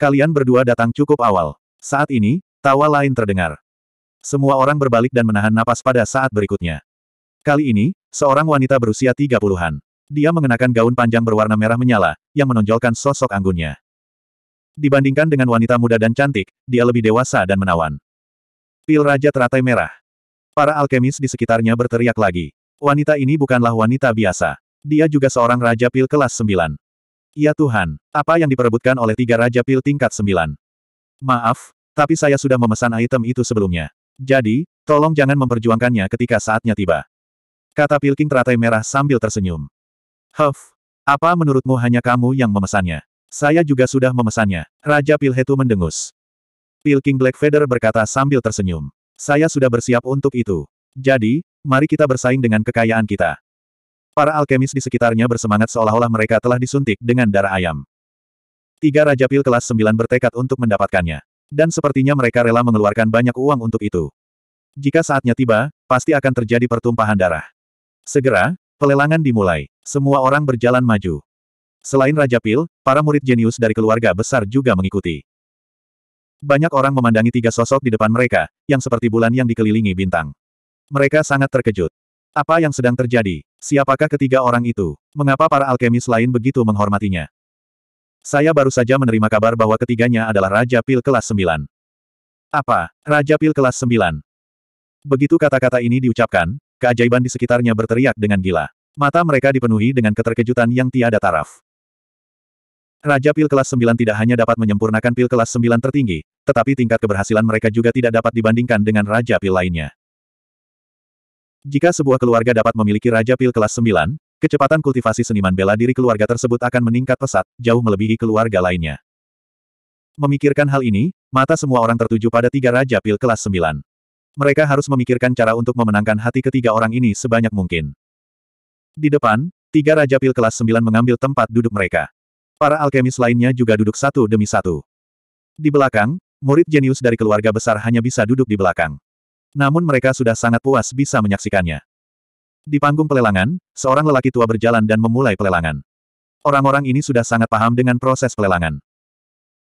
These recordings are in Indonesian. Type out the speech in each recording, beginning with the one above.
Kalian berdua datang cukup awal. Saat ini, tawa lain terdengar. Semua orang berbalik dan menahan napas pada saat berikutnya. Kali ini, seorang wanita berusia 30-an. Dia mengenakan gaun panjang berwarna merah menyala, yang menonjolkan sosok anggunnya. Dibandingkan dengan wanita muda dan cantik, dia lebih dewasa dan menawan. Pil Raja teratai merah. Para alkemis di sekitarnya berteriak lagi. Wanita ini bukanlah wanita biasa. Dia juga seorang Raja Pil kelas 9. Ya Tuhan, apa yang diperebutkan oleh tiga Raja Pil tingkat sembilan? Maaf, tapi saya sudah memesan item itu sebelumnya. Jadi, tolong jangan memperjuangkannya ketika saatnya tiba. Kata Pil King teratai merah sambil tersenyum. Huff, apa menurutmu hanya kamu yang memesannya? Saya juga sudah memesannya. Raja Pil Hetu mendengus. Pil Black Feather berkata sambil tersenyum. Saya sudah bersiap untuk itu. Jadi, mari kita bersaing dengan kekayaan kita. Para alkemis di sekitarnya bersemangat seolah-olah mereka telah disuntik dengan darah ayam. Tiga Raja Pil kelas 9 bertekad untuk mendapatkannya. Dan sepertinya mereka rela mengeluarkan banyak uang untuk itu. Jika saatnya tiba, pasti akan terjadi pertumpahan darah. Segera, pelelangan dimulai. Semua orang berjalan maju. Selain Raja Pil, para murid jenius dari keluarga besar juga mengikuti. Banyak orang memandangi tiga sosok di depan mereka, yang seperti bulan yang dikelilingi bintang. Mereka sangat terkejut. Apa yang sedang terjadi? Siapakah ketiga orang itu? Mengapa para alkemis lain begitu menghormatinya? Saya baru saja menerima kabar bahwa ketiganya adalah Raja Pil kelas 9. Apa? Raja Pil kelas 9? Begitu kata-kata ini diucapkan, keajaiban di sekitarnya berteriak dengan gila. Mata mereka dipenuhi dengan keterkejutan yang tiada taraf. Raja Pil kelas 9 tidak hanya dapat menyempurnakan Pil kelas 9 tertinggi, tetapi tingkat keberhasilan mereka juga tidak dapat dibandingkan dengan Raja Pil lainnya. Jika sebuah keluarga dapat memiliki Raja Pil kelas 9, kecepatan kultivasi seniman bela diri keluarga tersebut akan meningkat pesat, jauh melebihi keluarga lainnya. Memikirkan hal ini, mata semua orang tertuju pada tiga Raja Pil kelas 9. Mereka harus memikirkan cara untuk memenangkan hati ketiga orang ini sebanyak mungkin. Di depan, tiga Raja Pil kelas 9 mengambil tempat duduk mereka. Para alkemis lainnya juga duduk satu demi satu. Di belakang, murid jenius dari keluarga besar hanya bisa duduk di belakang. Namun mereka sudah sangat puas bisa menyaksikannya. Di panggung pelelangan, seorang lelaki tua berjalan dan memulai pelelangan. Orang-orang ini sudah sangat paham dengan proses pelelangan.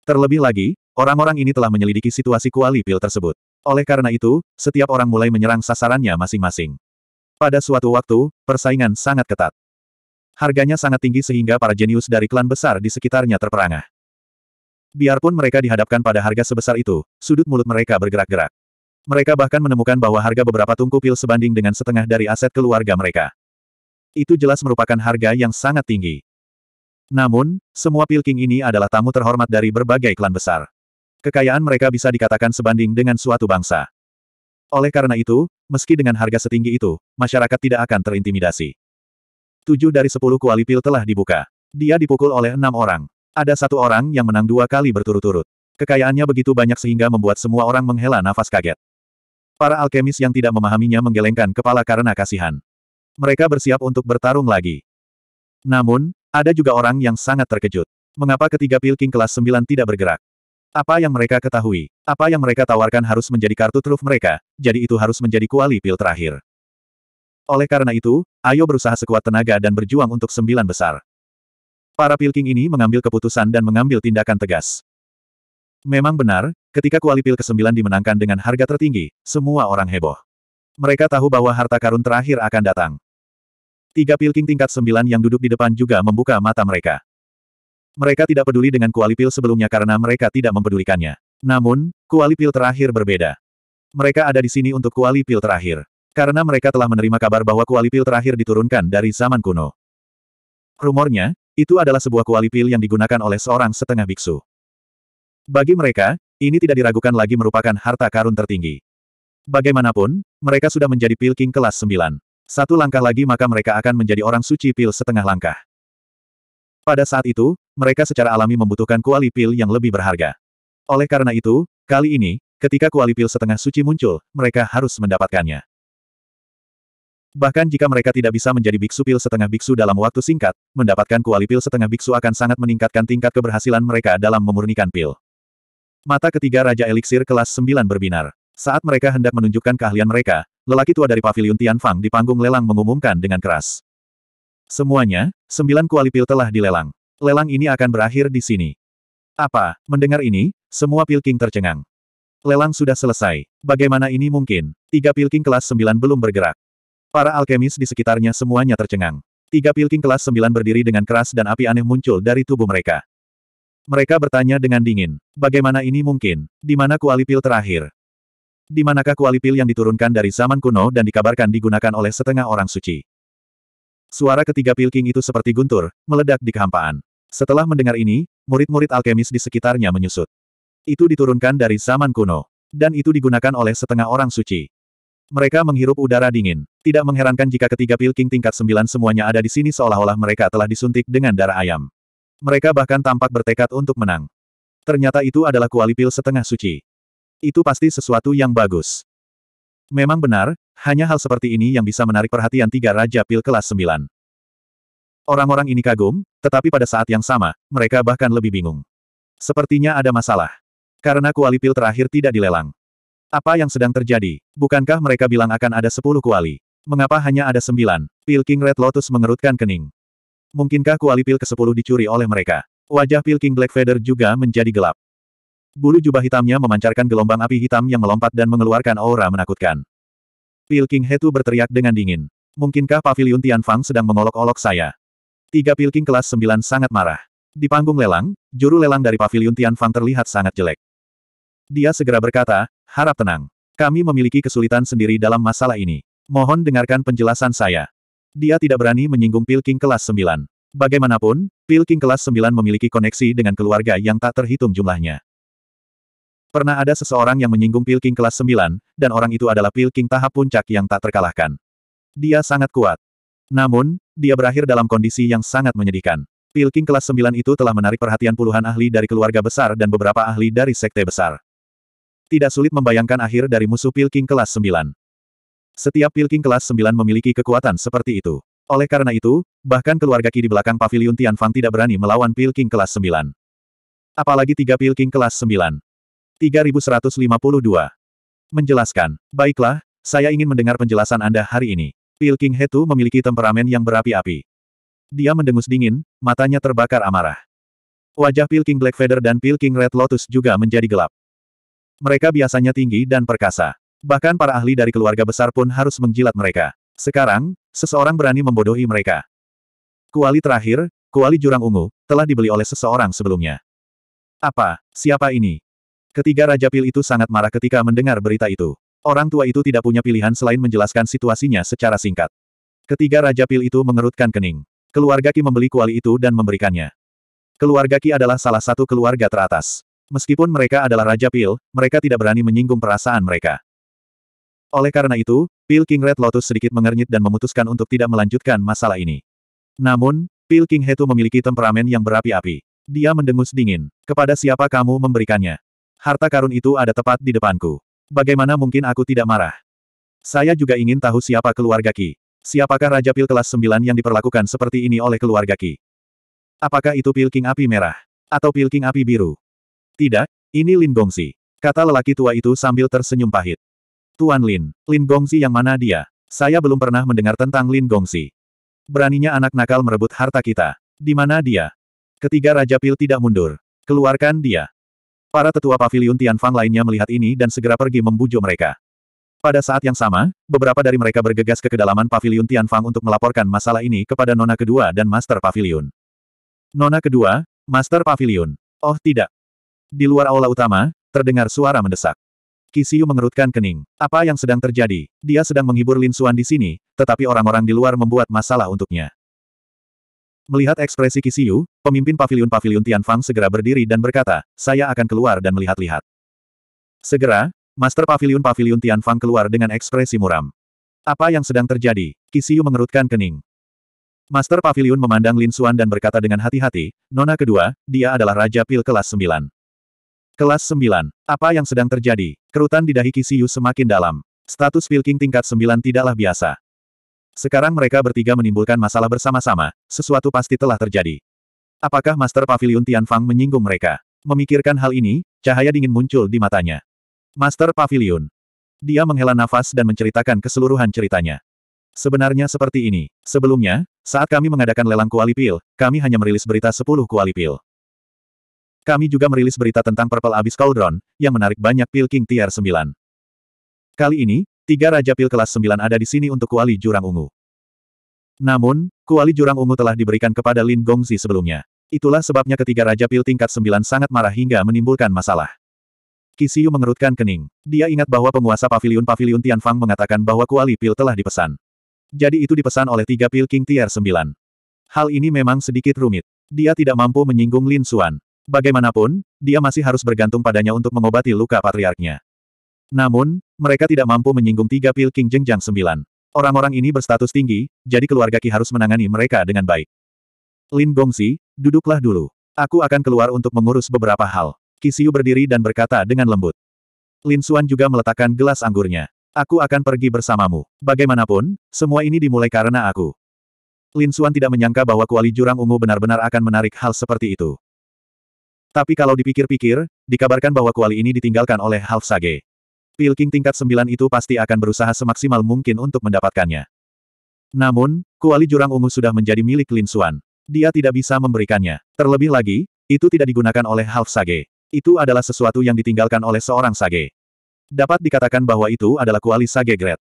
Terlebih lagi, orang-orang ini telah menyelidiki situasi kuali pil tersebut. Oleh karena itu, setiap orang mulai menyerang sasarannya masing-masing. Pada suatu waktu, persaingan sangat ketat. Harganya sangat tinggi sehingga para jenius dari klan besar di sekitarnya terperangah. Biarpun mereka dihadapkan pada harga sebesar itu, sudut mulut mereka bergerak-gerak. Mereka bahkan menemukan bahwa harga beberapa tungku pil sebanding dengan setengah dari aset keluarga mereka. Itu jelas merupakan harga yang sangat tinggi. Namun, semua pil king ini adalah tamu terhormat dari berbagai klan besar. Kekayaan mereka bisa dikatakan sebanding dengan suatu bangsa. Oleh karena itu, meski dengan harga setinggi itu, masyarakat tidak akan terintimidasi. Tujuh dari sepuluh kuali pil telah dibuka. Dia dipukul oleh enam orang. Ada satu orang yang menang dua kali berturut-turut. Kekayaannya begitu banyak sehingga membuat semua orang menghela nafas kaget. Para alkemis yang tidak memahaminya menggelengkan kepala karena kasihan. Mereka bersiap untuk bertarung lagi. Namun, ada juga orang yang sangat terkejut. Mengapa ketiga pilking kelas 9 tidak bergerak? Apa yang mereka ketahui? Apa yang mereka tawarkan harus menjadi kartu truf mereka, jadi itu harus menjadi kuali pil terakhir. Oleh karena itu, ayo berusaha sekuat tenaga dan berjuang untuk sembilan besar. Para pilking ini mengambil keputusan dan mengambil tindakan tegas. Memang benar, Ketika kualipil ke-9 dimenangkan dengan harga tertinggi, semua orang heboh. Mereka tahu bahwa harta karun terakhir akan datang. Tiga king tingkat 9 yang duduk di depan juga membuka mata mereka. Mereka tidak peduli dengan kualipil sebelumnya karena mereka tidak mempedulikannya. Namun, kualipil terakhir berbeda. Mereka ada di sini untuk kualipil terakhir. Karena mereka telah menerima kabar bahwa kualipil terakhir diturunkan dari zaman kuno. Rumornya, itu adalah sebuah kualipil yang digunakan oleh seorang setengah biksu. Bagi mereka, ini tidak diragukan lagi merupakan harta karun tertinggi. Bagaimanapun, mereka sudah menjadi pil king kelas 9. Satu langkah lagi maka mereka akan menjadi orang suci pil setengah langkah. Pada saat itu, mereka secara alami membutuhkan kuali pil yang lebih berharga. Oleh karena itu, kali ini, ketika kuali pil setengah suci muncul, mereka harus mendapatkannya. Bahkan jika mereka tidak bisa menjadi biksu pil setengah biksu dalam waktu singkat, mendapatkan kuali pil setengah biksu akan sangat meningkatkan tingkat keberhasilan mereka dalam memurnikan pil. Mata ketiga Raja Eliksir kelas 9 berbinar. Saat mereka hendak menunjukkan keahlian mereka, lelaki tua dari pavilion Tianfang di panggung lelang mengumumkan dengan keras. Semuanya, sembilan kuali pil telah dilelang. Lelang ini akan berakhir di sini. Apa? Mendengar ini, semua pilking tercengang. Lelang sudah selesai. Bagaimana ini mungkin? Tiga pilking kelas 9 belum bergerak. Para alkemis di sekitarnya semuanya tercengang. Tiga pilking kelas 9 berdiri dengan keras dan api aneh muncul dari tubuh mereka. Mereka bertanya dengan dingin. Bagaimana ini mungkin? Di mana kuali pil terakhir? Di manakah kuali pil yang diturunkan dari zaman kuno dan dikabarkan digunakan oleh setengah orang suci? Suara ketiga pil king itu seperti guntur, meledak di kehampaan. Setelah mendengar ini, murid-murid alkemis di sekitarnya menyusut. Itu diturunkan dari zaman kuno. Dan itu digunakan oleh setengah orang suci. Mereka menghirup udara dingin. Tidak mengherankan jika ketiga pil king tingkat sembilan semuanya ada di sini seolah-olah mereka telah disuntik dengan darah ayam. Mereka bahkan tampak bertekad untuk menang. Ternyata itu adalah kuali pil setengah suci. Itu pasti sesuatu yang bagus. Memang benar, hanya hal seperti ini yang bisa menarik perhatian tiga Raja Pil kelas sembilan. Orang-orang ini kagum, tetapi pada saat yang sama, mereka bahkan lebih bingung. Sepertinya ada masalah. Karena kuali pil terakhir tidak dilelang. Apa yang sedang terjadi? Bukankah mereka bilang akan ada sepuluh kuali? Mengapa hanya ada sembilan? Pil King Red Lotus mengerutkan kening. Mungkinkah pil ke-10 dicuri oleh mereka? Wajah Pil King black feather juga menjadi gelap. Bulu jubah hitamnya memancarkan gelombang api hitam yang melompat dan mengeluarkan aura menakutkan. Pil King Hetu berteriak dengan dingin. Mungkinkah Paviliun Tianfang sedang mengolok-olok saya? Tiga Pil King kelas 9 sangat marah. Di panggung lelang, juru lelang dari Paviliun Tianfang terlihat sangat jelek. Dia segera berkata, harap tenang. Kami memiliki kesulitan sendiri dalam masalah ini. Mohon dengarkan penjelasan saya. Dia tidak berani menyinggung Pilking kelas 9. Bagaimanapun, Pilking kelas 9 memiliki koneksi dengan keluarga yang tak terhitung jumlahnya. Pernah ada seseorang yang menyinggung Pilking kelas 9, dan orang itu adalah Pilking tahap puncak yang tak terkalahkan. Dia sangat kuat. Namun, dia berakhir dalam kondisi yang sangat menyedihkan. Pilking kelas 9 itu telah menarik perhatian puluhan ahli dari keluarga besar dan beberapa ahli dari sekte besar. Tidak sulit membayangkan akhir dari musuh Pilking kelas 9. Setiap Pilking kelas 9 memiliki kekuatan seperti itu. Oleh karena itu, bahkan keluarga kiri di belakang pavilion Tianfang tidak berani melawan Pilking kelas 9. Apalagi tiga Pilking kelas 9. 3152. Menjelaskan. Baiklah, saya ingin mendengar penjelasan Anda hari ini. Pilking Hetu memiliki temperamen yang berapi-api. Dia mendengus dingin, matanya terbakar amarah. Wajah Pilking Feather dan Pilking Red Lotus juga menjadi gelap. Mereka biasanya tinggi dan perkasa. Bahkan para ahli dari keluarga besar pun harus menjilat mereka. Sekarang, seseorang berani membodohi mereka. Kuali terakhir, kuali jurang ungu, telah dibeli oleh seseorang sebelumnya. Apa? Siapa ini? Ketiga Raja Pil itu sangat marah ketika mendengar berita itu. Orang tua itu tidak punya pilihan selain menjelaskan situasinya secara singkat. Ketiga Raja Pil itu mengerutkan kening. Keluarga Ki membeli kuali itu dan memberikannya. Keluarga Ki adalah salah satu keluarga teratas. Meskipun mereka adalah Raja Pil, mereka tidak berani menyinggung perasaan mereka. Oleh karena itu, Pil King Red Lotus sedikit mengernyit dan memutuskan untuk tidak melanjutkan masalah ini. Namun, Pil King Hetu memiliki temperamen yang berapi-api. Dia mendengus dingin. Kepada siapa kamu memberikannya? Harta karun itu ada tepat di depanku. Bagaimana mungkin aku tidak marah? Saya juga ingin tahu siapa keluarga Ki. Siapakah Raja Pil kelas 9 yang diperlakukan seperti ini oleh keluarga Ki? Apakah itu Pil King Api Merah? Atau Pil King Api Biru? Tidak, ini Lin Gongsi. Kata lelaki tua itu sambil tersenyum pahit. Tuan Lin, Lin Gongzi yang mana dia? Saya belum pernah mendengar tentang Lin Gongzi. Beraninya anak nakal merebut harta kita. Di mana dia? Ketiga Raja Pil tidak mundur. Keluarkan dia. Para tetua pavilion Tianfang lainnya melihat ini dan segera pergi membujuk mereka. Pada saat yang sama, beberapa dari mereka bergegas ke kedalaman pavilion Tianfang untuk melaporkan masalah ini kepada Nona Kedua dan Master Pavilion. Nona Kedua, Master Pavilion. Oh tidak. Di luar aula utama, terdengar suara mendesak. Kisiu mengerutkan kening. Apa yang sedang terjadi? Dia sedang menghibur Lin Suan di sini, tetapi orang-orang di luar membuat masalah untuknya. Melihat ekspresi Kisiu, pemimpin pavilion-pavilion Tian Fang segera berdiri dan berkata, saya akan keluar dan melihat-lihat. Segera, Master Pavilion-Pavilion Tian Fang keluar dengan ekspresi muram. Apa yang sedang terjadi? Kisiu mengerutkan kening. Master Pavilion memandang Lin Suan dan berkata dengan hati-hati, Nona kedua, dia adalah Raja Pil kelas 9. Kelas 9. Apa yang sedang terjadi? Kerutan di dahi Kisiyu semakin dalam. Status Pilking tingkat 9 tidaklah biasa. Sekarang mereka bertiga menimbulkan masalah bersama-sama, sesuatu pasti telah terjadi. Apakah Master Pavilion Tianfang menyinggung mereka? Memikirkan hal ini, cahaya dingin muncul di matanya. Master Pavilion. Dia menghela nafas dan menceritakan keseluruhan ceritanya. Sebenarnya seperti ini. Sebelumnya, saat kami mengadakan lelang kuali pil, kami hanya merilis berita 10 pil. Kami juga merilis berita tentang Purple Abyss Cauldron, yang menarik banyak pil King Tier 9. Kali ini, tiga Raja Pil kelas 9 ada di sini untuk kuali Jurang Ungu. Namun, kuali Jurang Ungu telah diberikan kepada Lin Gongzi sebelumnya. Itulah sebabnya ketiga Raja Pil tingkat 9 sangat marah hingga menimbulkan masalah. Kisiu mengerutkan kening. Dia ingat bahwa penguasa pavilion paviliun Tianfang mengatakan bahwa kuali pil telah dipesan. Jadi itu dipesan oleh tiga pil King Tier 9. Hal ini memang sedikit rumit. Dia tidak mampu menyinggung Lin Xuan. Bagaimanapun, dia masih harus bergantung padanya untuk mengobati luka patriarknya. Namun, mereka tidak mampu menyinggung tiga pil King Jengjang Sembilan. Orang-orang ini berstatus tinggi, jadi keluarga Ki harus menangani mereka dengan baik. Lin Gongsi, duduklah dulu. Aku akan keluar untuk mengurus beberapa hal. Kisiu berdiri dan berkata dengan lembut. Lin Xuan juga meletakkan gelas anggurnya. Aku akan pergi bersamamu. Bagaimanapun, semua ini dimulai karena aku. Lin Xuan tidak menyangka bahwa kuali jurang ungu benar-benar akan menarik hal seperti itu. Tapi kalau dipikir-pikir, dikabarkan bahwa kuali ini ditinggalkan oleh Half Sage. Pilking tingkat 9 itu pasti akan berusaha semaksimal mungkin untuk mendapatkannya. Namun, kuali jurang ungu sudah menjadi milik Lin Xuan. Dia tidak bisa memberikannya. Terlebih lagi, itu tidak digunakan oleh Half Sage. Itu adalah sesuatu yang ditinggalkan oleh seorang Sage. Dapat dikatakan bahwa itu adalah kuali Sage Great.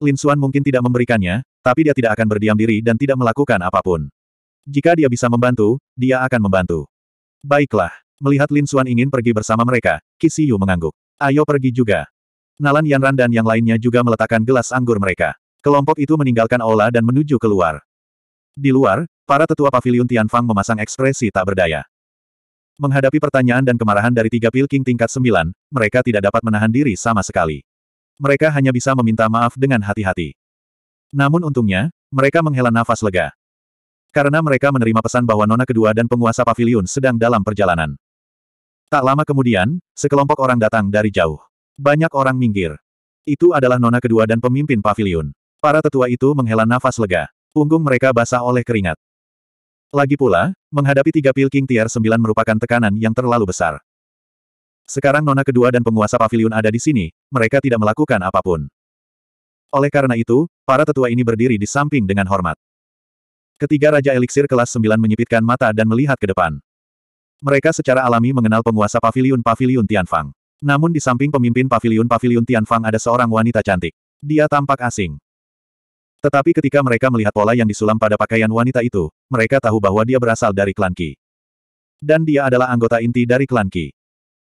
Lin Xuan mungkin tidak memberikannya, tapi dia tidak akan berdiam diri dan tidak melakukan apapun. Jika dia bisa membantu, dia akan membantu. Baiklah. Melihat Lin Suan ingin pergi bersama mereka, Kisiyu mengangguk. Ayo pergi juga. Nalan Yanran dan yang lainnya juga meletakkan gelas anggur mereka. Kelompok itu meninggalkan aula dan menuju keluar. Di luar, para tetua pavilion Tianfang memasang ekspresi tak berdaya. Menghadapi pertanyaan dan kemarahan dari tiga Pil King tingkat sembilan, mereka tidak dapat menahan diri sama sekali. Mereka hanya bisa meminta maaf dengan hati-hati. Namun untungnya, mereka menghela nafas lega. Karena mereka menerima pesan bahwa nona kedua dan penguasa pavilion sedang dalam perjalanan. Tak lama kemudian, sekelompok orang datang dari jauh. Banyak orang minggir. Itu adalah nona kedua dan pemimpin pavilion. Para tetua itu menghela nafas lega. Punggung mereka basah oleh keringat. Lagi pula, menghadapi tiga pil King Tier 9 merupakan tekanan yang terlalu besar. Sekarang nona kedua dan penguasa pavilion ada di sini, mereka tidak melakukan apapun. Oleh karena itu, para tetua ini berdiri di samping dengan hormat. Ketiga Raja Eliksir kelas 9 menyipitkan mata dan melihat ke depan. Mereka secara alami mengenal penguasa paviliun-paviliun Tianfang. Namun di samping pemimpin paviliun-paviliun Tianfang ada seorang wanita cantik. Dia tampak asing. Tetapi ketika mereka melihat pola yang disulam pada pakaian wanita itu, mereka tahu bahwa dia berasal dari klan Qi. Dan dia adalah anggota inti dari klan Qi.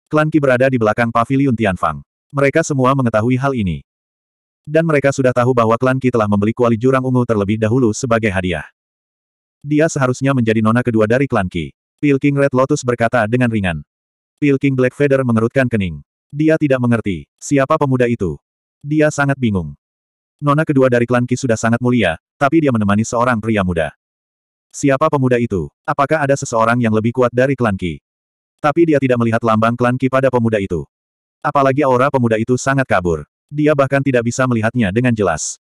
Klan Qi berada di belakang paviliun Tianfang. Mereka semua mengetahui hal ini. Dan mereka sudah tahu bahwa klan Qi telah membeli kuali jurang ungu terlebih dahulu sebagai hadiah. Dia seharusnya menjadi nona kedua dari klan Ki. Pil King Red Lotus berkata dengan ringan. Pil King Black Feather mengerutkan kening. Dia tidak mengerti, siapa pemuda itu. Dia sangat bingung. Nona kedua dari klan Ki sudah sangat mulia, tapi dia menemani seorang pria muda. Siapa pemuda itu? Apakah ada seseorang yang lebih kuat dari klan Ki? Tapi dia tidak melihat lambang klan Ki pada pemuda itu. Apalagi aura pemuda itu sangat kabur. Dia bahkan tidak bisa melihatnya dengan jelas.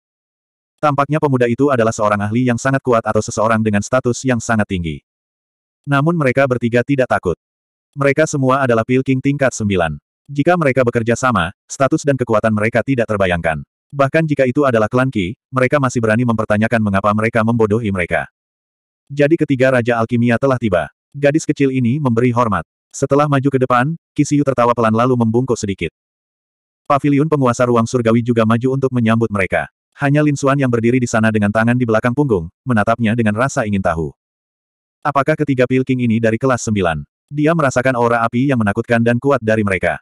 Tampaknya pemuda itu adalah seorang ahli yang sangat kuat atau seseorang dengan status yang sangat tinggi. Namun mereka bertiga tidak takut. Mereka semua adalah Pilking tingkat sembilan. Jika mereka bekerja sama, status dan kekuatan mereka tidak terbayangkan. Bahkan jika itu adalah klan Ki, mereka masih berani mempertanyakan mengapa mereka membodohi mereka. Jadi ketiga Raja Alkimia telah tiba. Gadis kecil ini memberi hormat. Setelah maju ke depan, Kisiu tertawa pelan lalu membungkuk sedikit. Paviliun penguasa ruang surgawi juga maju untuk menyambut mereka. Hanya Lin Suan yang berdiri di sana dengan tangan di belakang punggung, menatapnya dengan rasa ingin tahu. Apakah ketiga Pilking ini dari kelas 9? Dia merasakan aura api yang menakutkan dan kuat dari mereka.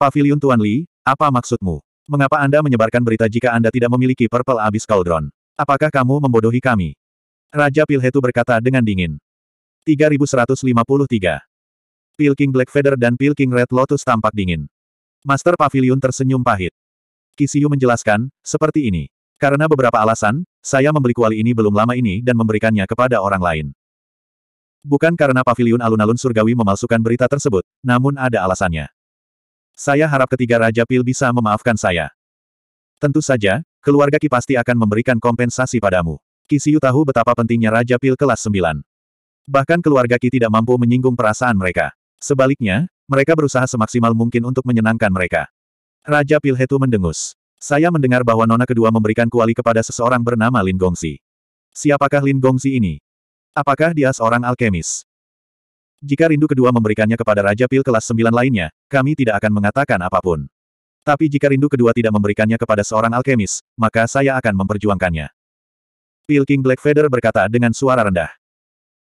Pavilion Tuan Li, apa maksudmu? Mengapa Anda menyebarkan berita jika Anda tidak memiliki Purple Abyss Cauldron? Apakah kamu membodohi kami? Raja Pilhetu berkata dengan dingin. 3153. Pilking Feather dan Pilking Red Lotus tampak dingin. Master Pavilion tersenyum pahit. Kisiu menjelaskan, seperti ini. Karena beberapa alasan, saya membeli kuali ini belum lama ini dan memberikannya kepada orang lain. Bukan karena paviliun alun-alun surgawi memalsukan berita tersebut, namun ada alasannya. Saya harap ketiga Raja Pil bisa memaafkan saya. Tentu saja, keluarga Ki pasti akan memberikan kompensasi padamu. Kisiu tahu betapa pentingnya Raja Pil kelas 9. Bahkan keluarga Ki tidak mampu menyinggung perasaan mereka. Sebaliknya, mereka berusaha semaksimal mungkin untuk menyenangkan mereka. Raja Pilhetu mendengus. Saya mendengar bahwa nona kedua memberikan kuali kepada seseorang bernama Lin Gongzi. Siapakah Lin Gongzi ini? Apakah dia seorang alkemis? Jika rindu kedua memberikannya kepada Raja Pil kelas 9 lainnya, kami tidak akan mengatakan apapun. Tapi jika rindu kedua tidak memberikannya kepada seorang alkemis, maka saya akan memperjuangkannya. Pil King Black Feather berkata dengan suara rendah.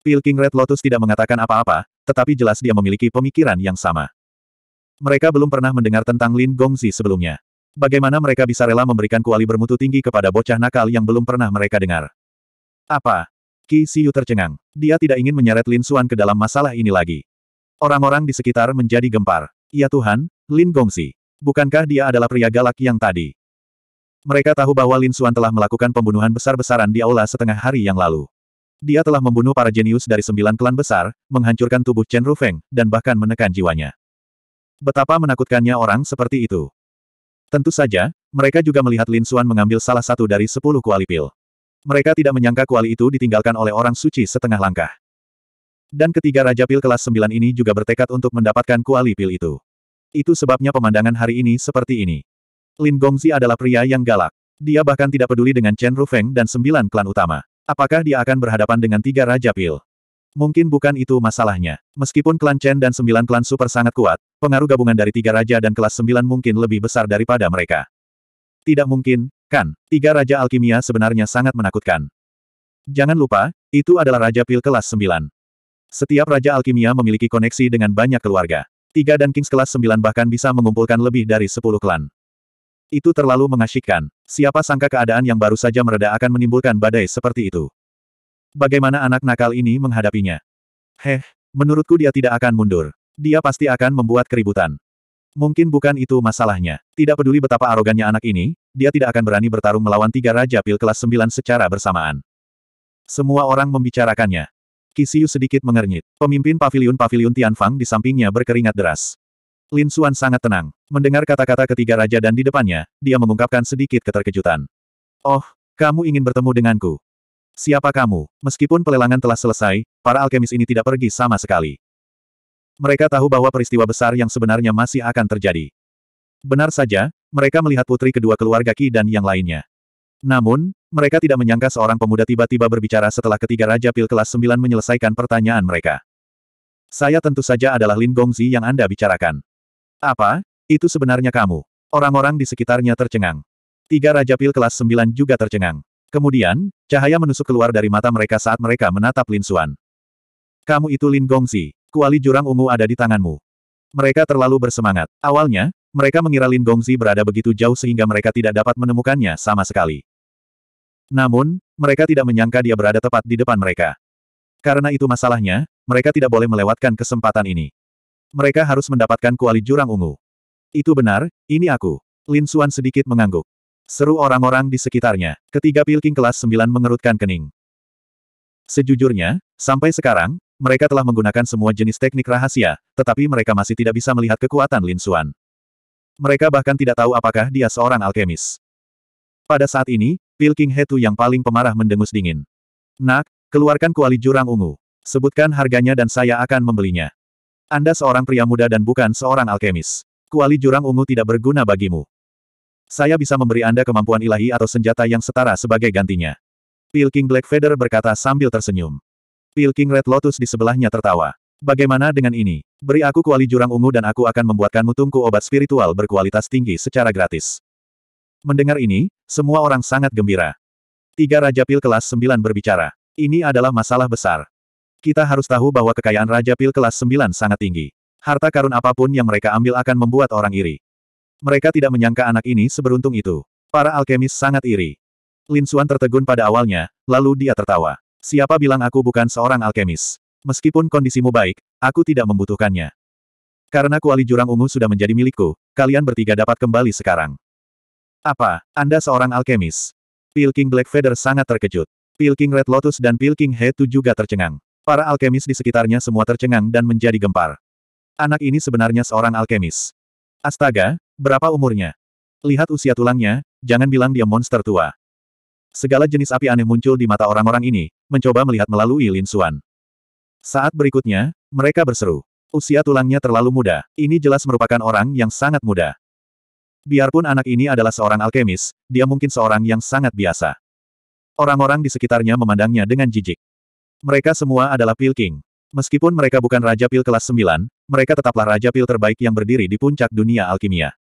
Pil King Red Lotus tidak mengatakan apa-apa, tetapi jelas dia memiliki pemikiran yang sama. Mereka belum pernah mendengar tentang Lin Gongzi sebelumnya. Bagaimana mereka bisa rela memberikan kuali bermutu tinggi kepada bocah nakal yang belum pernah mereka dengar? Apa? Qi Siu tercengang. Dia tidak ingin menyeret Lin Xuan ke dalam masalah ini lagi. Orang-orang di sekitar menjadi gempar. Ya Tuhan, Lin Gongsi. Bukankah dia adalah pria galak yang tadi? Mereka tahu bahwa Lin Xuan telah melakukan pembunuhan besar-besaran di aula setengah hari yang lalu. Dia telah membunuh para jenius dari sembilan klan besar, menghancurkan tubuh Chen Rufeng, dan bahkan menekan jiwanya. Betapa menakutkannya orang seperti itu. Tentu saja, mereka juga melihat Lin Suan mengambil salah satu dari sepuluh kuali pil. Mereka tidak menyangka kuali itu ditinggalkan oleh orang suci setengah langkah. Dan ketiga Raja Pil kelas sembilan ini juga bertekad untuk mendapatkan kuali pil itu. Itu sebabnya pemandangan hari ini seperti ini. Lin Gongzi adalah pria yang galak. Dia bahkan tidak peduli dengan Chen Rufeng dan sembilan klan utama. Apakah dia akan berhadapan dengan tiga Raja Pil? Mungkin bukan itu masalahnya. Meskipun klan Chen dan sembilan klan super sangat kuat, pengaruh gabungan dari tiga raja dan kelas sembilan mungkin lebih besar daripada mereka. Tidak mungkin, kan? Tiga raja alkimia sebenarnya sangat menakutkan. Jangan lupa, itu adalah raja pil kelas sembilan. Setiap raja alkimia memiliki koneksi dengan banyak keluarga. Tiga dan kings kelas sembilan bahkan bisa mengumpulkan lebih dari sepuluh klan. Itu terlalu mengasyikkan. Siapa sangka keadaan yang baru saja mereda akan menimbulkan badai seperti itu. Bagaimana anak nakal ini menghadapinya? Heh, menurutku dia tidak akan mundur. Dia pasti akan membuat keributan. Mungkin bukan itu masalahnya. Tidak peduli betapa arogannya anak ini, dia tidak akan berani bertarung melawan tiga raja pil kelas 9 secara bersamaan. Semua orang membicarakannya. Kisiu sedikit mengernyit. Pemimpin pavilion-pavilion Tianfang di sampingnya berkeringat deras. Lin Xuan sangat tenang. Mendengar kata-kata ketiga raja dan di depannya, dia mengungkapkan sedikit keterkejutan. Oh, kamu ingin bertemu denganku. Siapa kamu? Meskipun pelelangan telah selesai, para alkemis ini tidak pergi sama sekali. Mereka tahu bahwa peristiwa besar yang sebenarnya masih akan terjadi. Benar saja, mereka melihat putri kedua keluarga Ki dan yang lainnya. Namun, mereka tidak menyangka seorang pemuda tiba-tiba berbicara setelah ketiga Raja Pil kelas 9 menyelesaikan pertanyaan mereka. Saya tentu saja adalah Lin Gongzi yang Anda bicarakan. Apa? Itu sebenarnya kamu. Orang-orang di sekitarnya tercengang. Tiga Raja Pil kelas 9 juga tercengang. Kemudian, cahaya menusuk keluar dari mata mereka saat mereka menatap Lin Xuan. Kamu itu Lin Gongzi. Kuali jurang ungu ada di tanganmu. Mereka terlalu bersemangat. Awalnya, mereka mengira Lin Gongzi berada begitu jauh sehingga mereka tidak dapat menemukannya sama sekali. Namun, mereka tidak menyangka dia berada tepat di depan mereka. Karena itu masalahnya, mereka tidak boleh melewatkan kesempatan ini. Mereka harus mendapatkan kuali jurang ungu. Itu benar, ini aku. Lin Suan sedikit mengangguk. Seru orang-orang di sekitarnya. Ketiga pilking kelas 9 mengerutkan kening. Sejujurnya, sampai sekarang, mereka telah menggunakan semua jenis teknik rahasia, tetapi mereka masih tidak bisa melihat kekuatan Lin Xuan. Mereka bahkan tidak tahu apakah dia seorang alkemis. Pada saat ini, Pilking Hetu yang paling pemarah mendengus dingin. Nak, keluarkan kuali jurang ungu. Sebutkan harganya dan saya akan membelinya. Anda seorang pria muda dan bukan seorang alkemis. Kuali jurang ungu tidak berguna bagimu. Saya bisa memberi Anda kemampuan ilahi atau senjata yang setara sebagai gantinya. Pil King Black Feather berkata sambil tersenyum. Pil King Red Lotus di sebelahnya tertawa. Bagaimana dengan ini? Beri aku kuali jurang ungu dan aku akan membuatkanmu tungku obat spiritual berkualitas tinggi secara gratis. Mendengar ini, semua orang sangat gembira. Tiga Raja Pil kelas 9 berbicara. Ini adalah masalah besar. Kita harus tahu bahwa kekayaan Raja Pil kelas 9 sangat tinggi. Harta karun apapun yang mereka ambil akan membuat orang iri. Mereka tidak menyangka anak ini seberuntung itu. Para alkemis sangat iri. Lin Xuan tertegun pada awalnya, lalu dia tertawa. Siapa bilang aku bukan seorang alkemis? Meskipun kondisimu baik, aku tidak membutuhkannya. Karena kuali jurang ungu sudah menjadi milikku, kalian bertiga dapat kembali sekarang. Apa, Anda seorang alkemis? Pilking Black Feather sangat terkejut. Pilking Red Lotus dan Pilking Hetu juga tercengang. Para alkemis di sekitarnya semua tercengang dan menjadi gempar. Anak ini sebenarnya seorang alkemis. Astaga, Berapa umurnya? Lihat usia tulangnya, jangan bilang dia monster tua. Segala jenis api aneh muncul di mata orang-orang ini, mencoba melihat melalui Lin Xuan. Saat berikutnya, mereka berseru. Usia tulangnya terlalu muda, ini jelas merupakan orang yang sangat muda. Biarpun anak ini adalah seorang alkemis, dia mungkin seorang yang sangat biasa. Orang-orang di sekitarnya memandangnya dengan jijik. Mereka semua adalah Pil King. Meskipun mereka bukan Raja Pil kelas 9, mereka tetaplah Raja Pil terbaik yang berdiri di puncak dunia alkimia.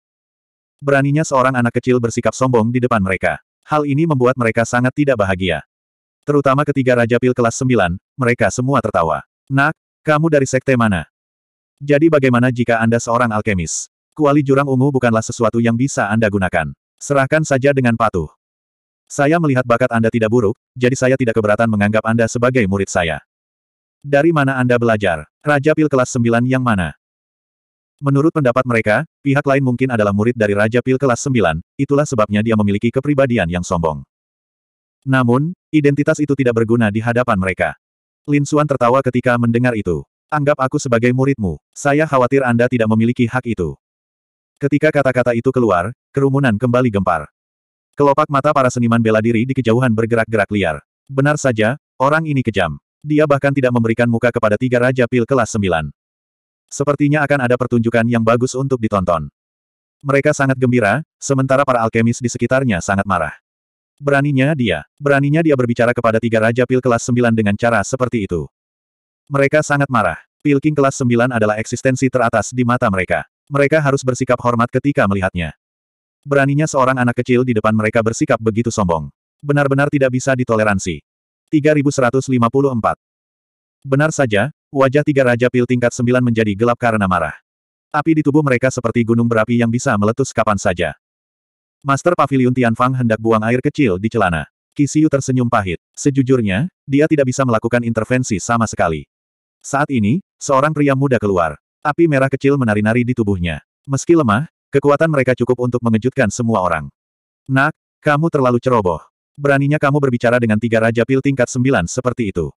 Beraninya seorang anak kecil bersikap sombong di depan mereka. Hal ini membuat mereka sangat tidak bahagia. Terutama ketiga Raja Pil kelas 9, mereka semua tertawa. Nak, kamu dari sekte mana? Jadi bagaimana jika Anda seorang alkemis? Kuali jurang ungu bukanlah sesuatu yang bisa Anda gunakan. Serahkan saja dengan patuh. Saya melihat bakat Anda tidak buruk, jadi saya tidak keberatan menganggap Anda sebagai murid saya. Dari mana Anda belajar? Raja Pil kelas 9 yang mana? Menurut pendapat mereka, pihak lain mungkin adalah murid dari Raja Pil kelas 9, itulah sebabnya dia memiliki kepribadian yang sombong. Namun, identitas itu tidak berguna di hadapan mereka. Lin Suan tertawa ketika mendengar itu. Anggap aku sebagai muridmu, saya khawatir Anda tidak memiliki hak itu. Ketika kata-kata itu keluar, kerumunan kembali gempar. Kelopak mata para seniman bela diri di kejauhan bergerak-gerak liar. Benar saja, orang ini kejam. Dia bahkan tidak memberikan muka kepada tiga Raja Pil kelas 9. Sepertinya akan ada pertunjukan yang bagus untuk ditonton. Mereka sangat gembira, sementara para alkemis di sekitarnya sangat marah. Beraninya dia, beraninya dia berbicara kepada tiga raja pil kelas sembilan dengan cara seperti itu. Mereka sangat marah. Pil King kelas sembilan adalah eksistensi teratas di mata mereka. Mereka harus bersikap hormat ketika melihatnya. Beraninya seorang anak kecil di depan mereka bersikap begitu sombong. Benar-benar tidak bisa ditoleransi. 3154 Benar saja, Wajah tiga Raja Pil tingkat sembilan menjadi gelap karena marah. Api di tubuh mereka seperti gunung berapi yang bisa meletus kapan saja. Master Pavilion Tianfang hendak buang air kecil di celana. Kisiu tersenyum pahit. Sejujurnya, dia tidak bisa melakukan intervensi sama sekali. Saat ini, seorang pria muda keluar. Api merah kecil menari-nari di tubuhnya. Meski lemah, kekuatan mereka cukup untuk mengejutkan semua orang. Nak, kamu terlalu ceroboh. Beraninya kamu berbicara dengan tiga Raja Pil tingkat sembilan seperti itu.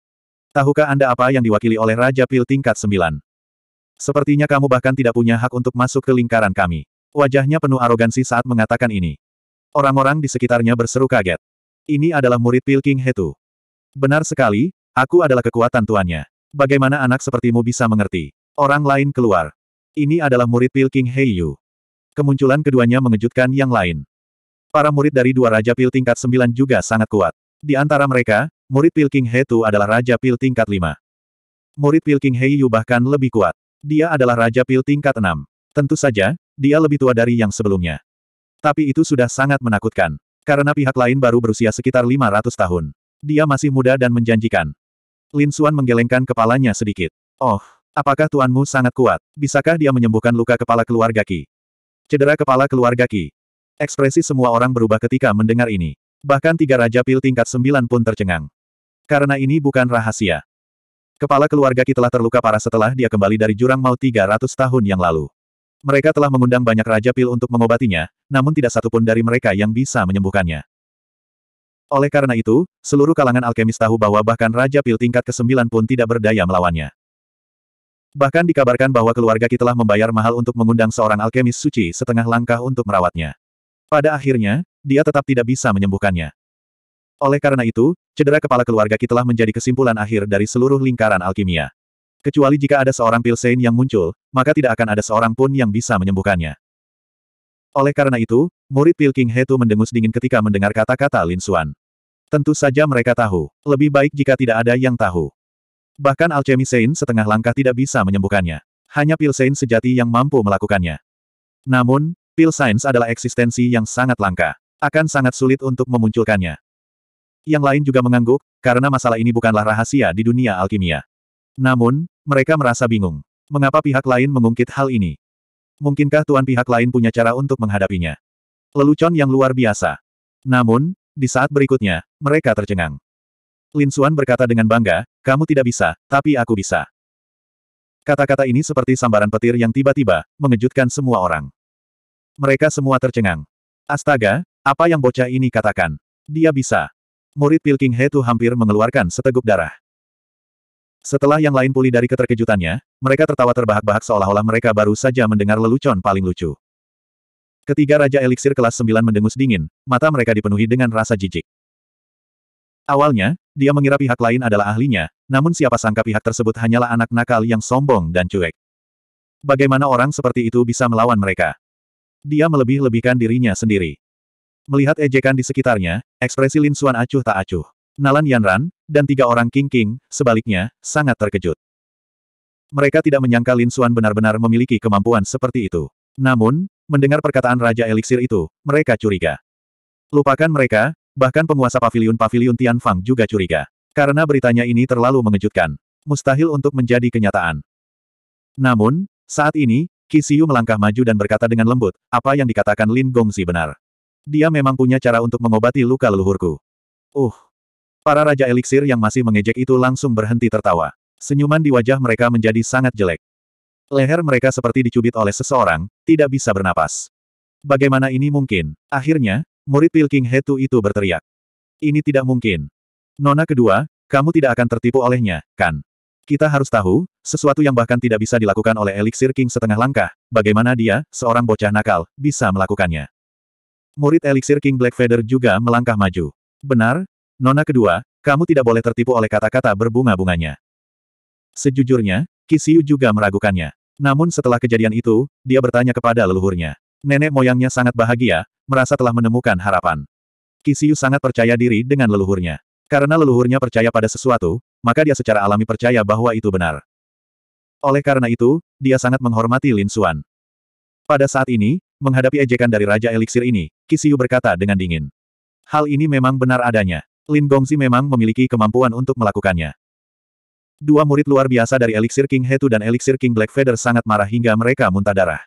Tahukah Anda apa yang diwakili oleh Raja Pil tingkat 9? Sepertinya kamu bahkan tidak punya hak untuk masuk ke lingkaran kami. Wajahnya penuh arogansi saat mengatakan ini. Orang-orang di sekitarnya berseru kaget. Ini adalah murid Pil King Hetu. Benar sekali, aku adalah kekuatan tuannya. Bagaimana anak sepertimu bisa mengerti? Orang lain keluar. Ini adalah murid Pil King Heiyu. Kemunculan keduanya mengejutkan yang lain. Para murid dari dua Raja Pil tingkat 9 juga sangat kuat. Di antara mereka, Murid Pilking Hetu adalah Raja Pil tingkat 5. Murid Pilking Heiyu bahkan lebih kuat. Dia adalah Raja Pil tingkat 6. Tentu saja, dia lebih tua dari yang sebelumnya. Tapi itu sudah sangat menakutkan. Karena pihak lain baru berusia sekitar 500 tahun. Dia masih muda dan menjanjikan. Lin Suan menggelengkan kepalanya sedikit. Oh, apakah tuanmu sangat kuat? Bisakah dia menyembuhkan luka kepala keluarga Ki? Cedera kepala keluarga Ki. Ekspresi semua orang berubah ketika mendengar ini. Bahkan tiga Raja Pil tingkat 9 pun tercengang. Karena ini bukan rahasia. Kepala keluarga Ki telah terluka parah setelah dia kembali dari jurang maut 300 tahun yang lalu. Mereka telah mengundang banyak raja pil untuk mengobatinya, namun tidak satupun dari mereka yang bisa menyembuhkannya. Oleh karena itu, seluruh kalangan alkemis tahu bahwa bahkan Raja Pil tingkat ke-9 pun tidak berdaya melawannya. Bahkan dikabarkan bahwa keluarga Ki telah membayar mahal untuk mengundang seorang alkemis suci setengah langkah untuk merawatnya. Pada akhirnya, dia tetap tidak bisa menyembuhkannya. Oleh karena itu, cedera kepala keluarga kita telah menjadi kesimpulan akhir dari seluruh lingkaran alkimia. Kecuali jika ada seorang Pilsein yang muncul, maka tidak akan ada seorang pun yang bisa menyembuhkannya. Oleh karena itu, murid Pilking Hetu mendengus dingin ketika mendengar kata-kata Lin Xuan. Tentu saja mereka tahu, lebih baik jika tidak ada yang tahu. Bahkan alchemy Sein setengah langkah tidak bisa menyembuhkannya. Hanya Pilsein sejati yang mampu melakukannya. Namun, Pil Sains adalah eksistensi yang sangat langka. Akan sangat sulit untuk memunculkannya. Yang lain juga mengangguk, karena masalah ini bukanlah rahasia di dunia alkimia. Namun, mereka merasa bingung. Mengapa pihak lain mengungkit hal ini? Mungkinkah tuan pihak lain punya cara untuk menghadapinya? Lelucon yang luar biasa. Namun, di saat berikutnya, mereka tercengang. Lin Suan berkata dengan bangga, kamu tidak bisa, tapi aku bisa. Kata-kata ini seperti sambaran petir yang tiba-tiba, mengejutkan semua orang. Mereka semua tercengang. Astaga, apa yang bocah ini katakan? Dia bisa murid Pilking Hetu hampir mengeluarkan seteguk darah. Setelah yang lain pulih dari keterkejutannya, mereka tertawa terbahak-bahak seolah-olah mereka baru saja mendengar lelucon paling lucu. Ketiga Raja Eliksir kelas 9 mendengus dingin, mata mereka dipenuhi dengan rasa jijik. Awalnya, dia mengira pihak lain adalah ahlinya, namun siapa sangka pihak tersebut hanyalah anak nakal yang sombong dan cuek. Bagaimana orang seperti itu bisa melawan mereka? Dia melebih-lebihkan dirinya sendiri. Melihat ejekan di sekitarnya, ekspresi Lin Suan acuh tak acuh. Nalan Yanran, dan tiga orang King King, sebaliknya, sangat terkejut. Mereka tidak menyangka Lin Suan benar-benar memiliki kemampuan seperti itu. Namun, mendengar perkataan Raja Eliksir itu, mereka curiga. Lupakan mereka, bahkan penguasa paviliun-paviliun Tianfang juga curiga. Karena beritanya ini terlalu mengejutkan. Mustahil untuk menjadi kenyataan. Namun, saat ini, Kisiu melangkah maju dan berkata dengan lembut, apa yang dikatakan Lin Gongzi benar. Dia memang punya cara untuk mengobati luka leluhurku. Uh. Para Raja Eliksir yang masih mengejek itu langsung berhenti tertawa. Senyuman di wajah mereka menjadi sangat jelek. Leher mereka seperti dicubit oleh seseorang, tidak bisa bernapas. Bagaimana ini mungkin? Akhirnya, murid Pilking Hetu itu berteriak. Ini tidak mungkin. Nona kedua, kamu tidak akan tertipu olehnya, kan? Kita harus tahu, sesuatu yang bahkan tidak bisa dilakukan oleh Elixir King setengah langkah, bagaimana dia, seorang bocah nakal, bisa melakukannya. Murid eliksir King Black Feather juga melangkah maju. Benar, Nona kedua, kamu tidak boleh tertipu oleh kata-kata berbunga-bunganya. Sejujurnya, Kisiu juga meragukannya. Namun setelah kejadian itu, dia bertanya kepada leluhurnya. Nenek moyangnya sangat bahagia, merasa telah menemukan harapan. Kisiu sangat percaya diri dengan leluhurnya. Karena leluhurnya percaya pada sesuatu, maka dia secara alami percaya bahwa itu benar. Oleh karena itu, dia sangat menghormati Lin Xuan. Pada saat ini, menghadapi ejekan dari Raja Eliksir ini, Kisiu berkata dengan dingin. Hal ini memang benar adanya. Lin Gongzi memang memiliki kemampuan untuk melakukannya. Dua murid luar biasa dari Elixir King Hetu dan Elixir King Black Feather sangat marah hingga mereka muntah darah.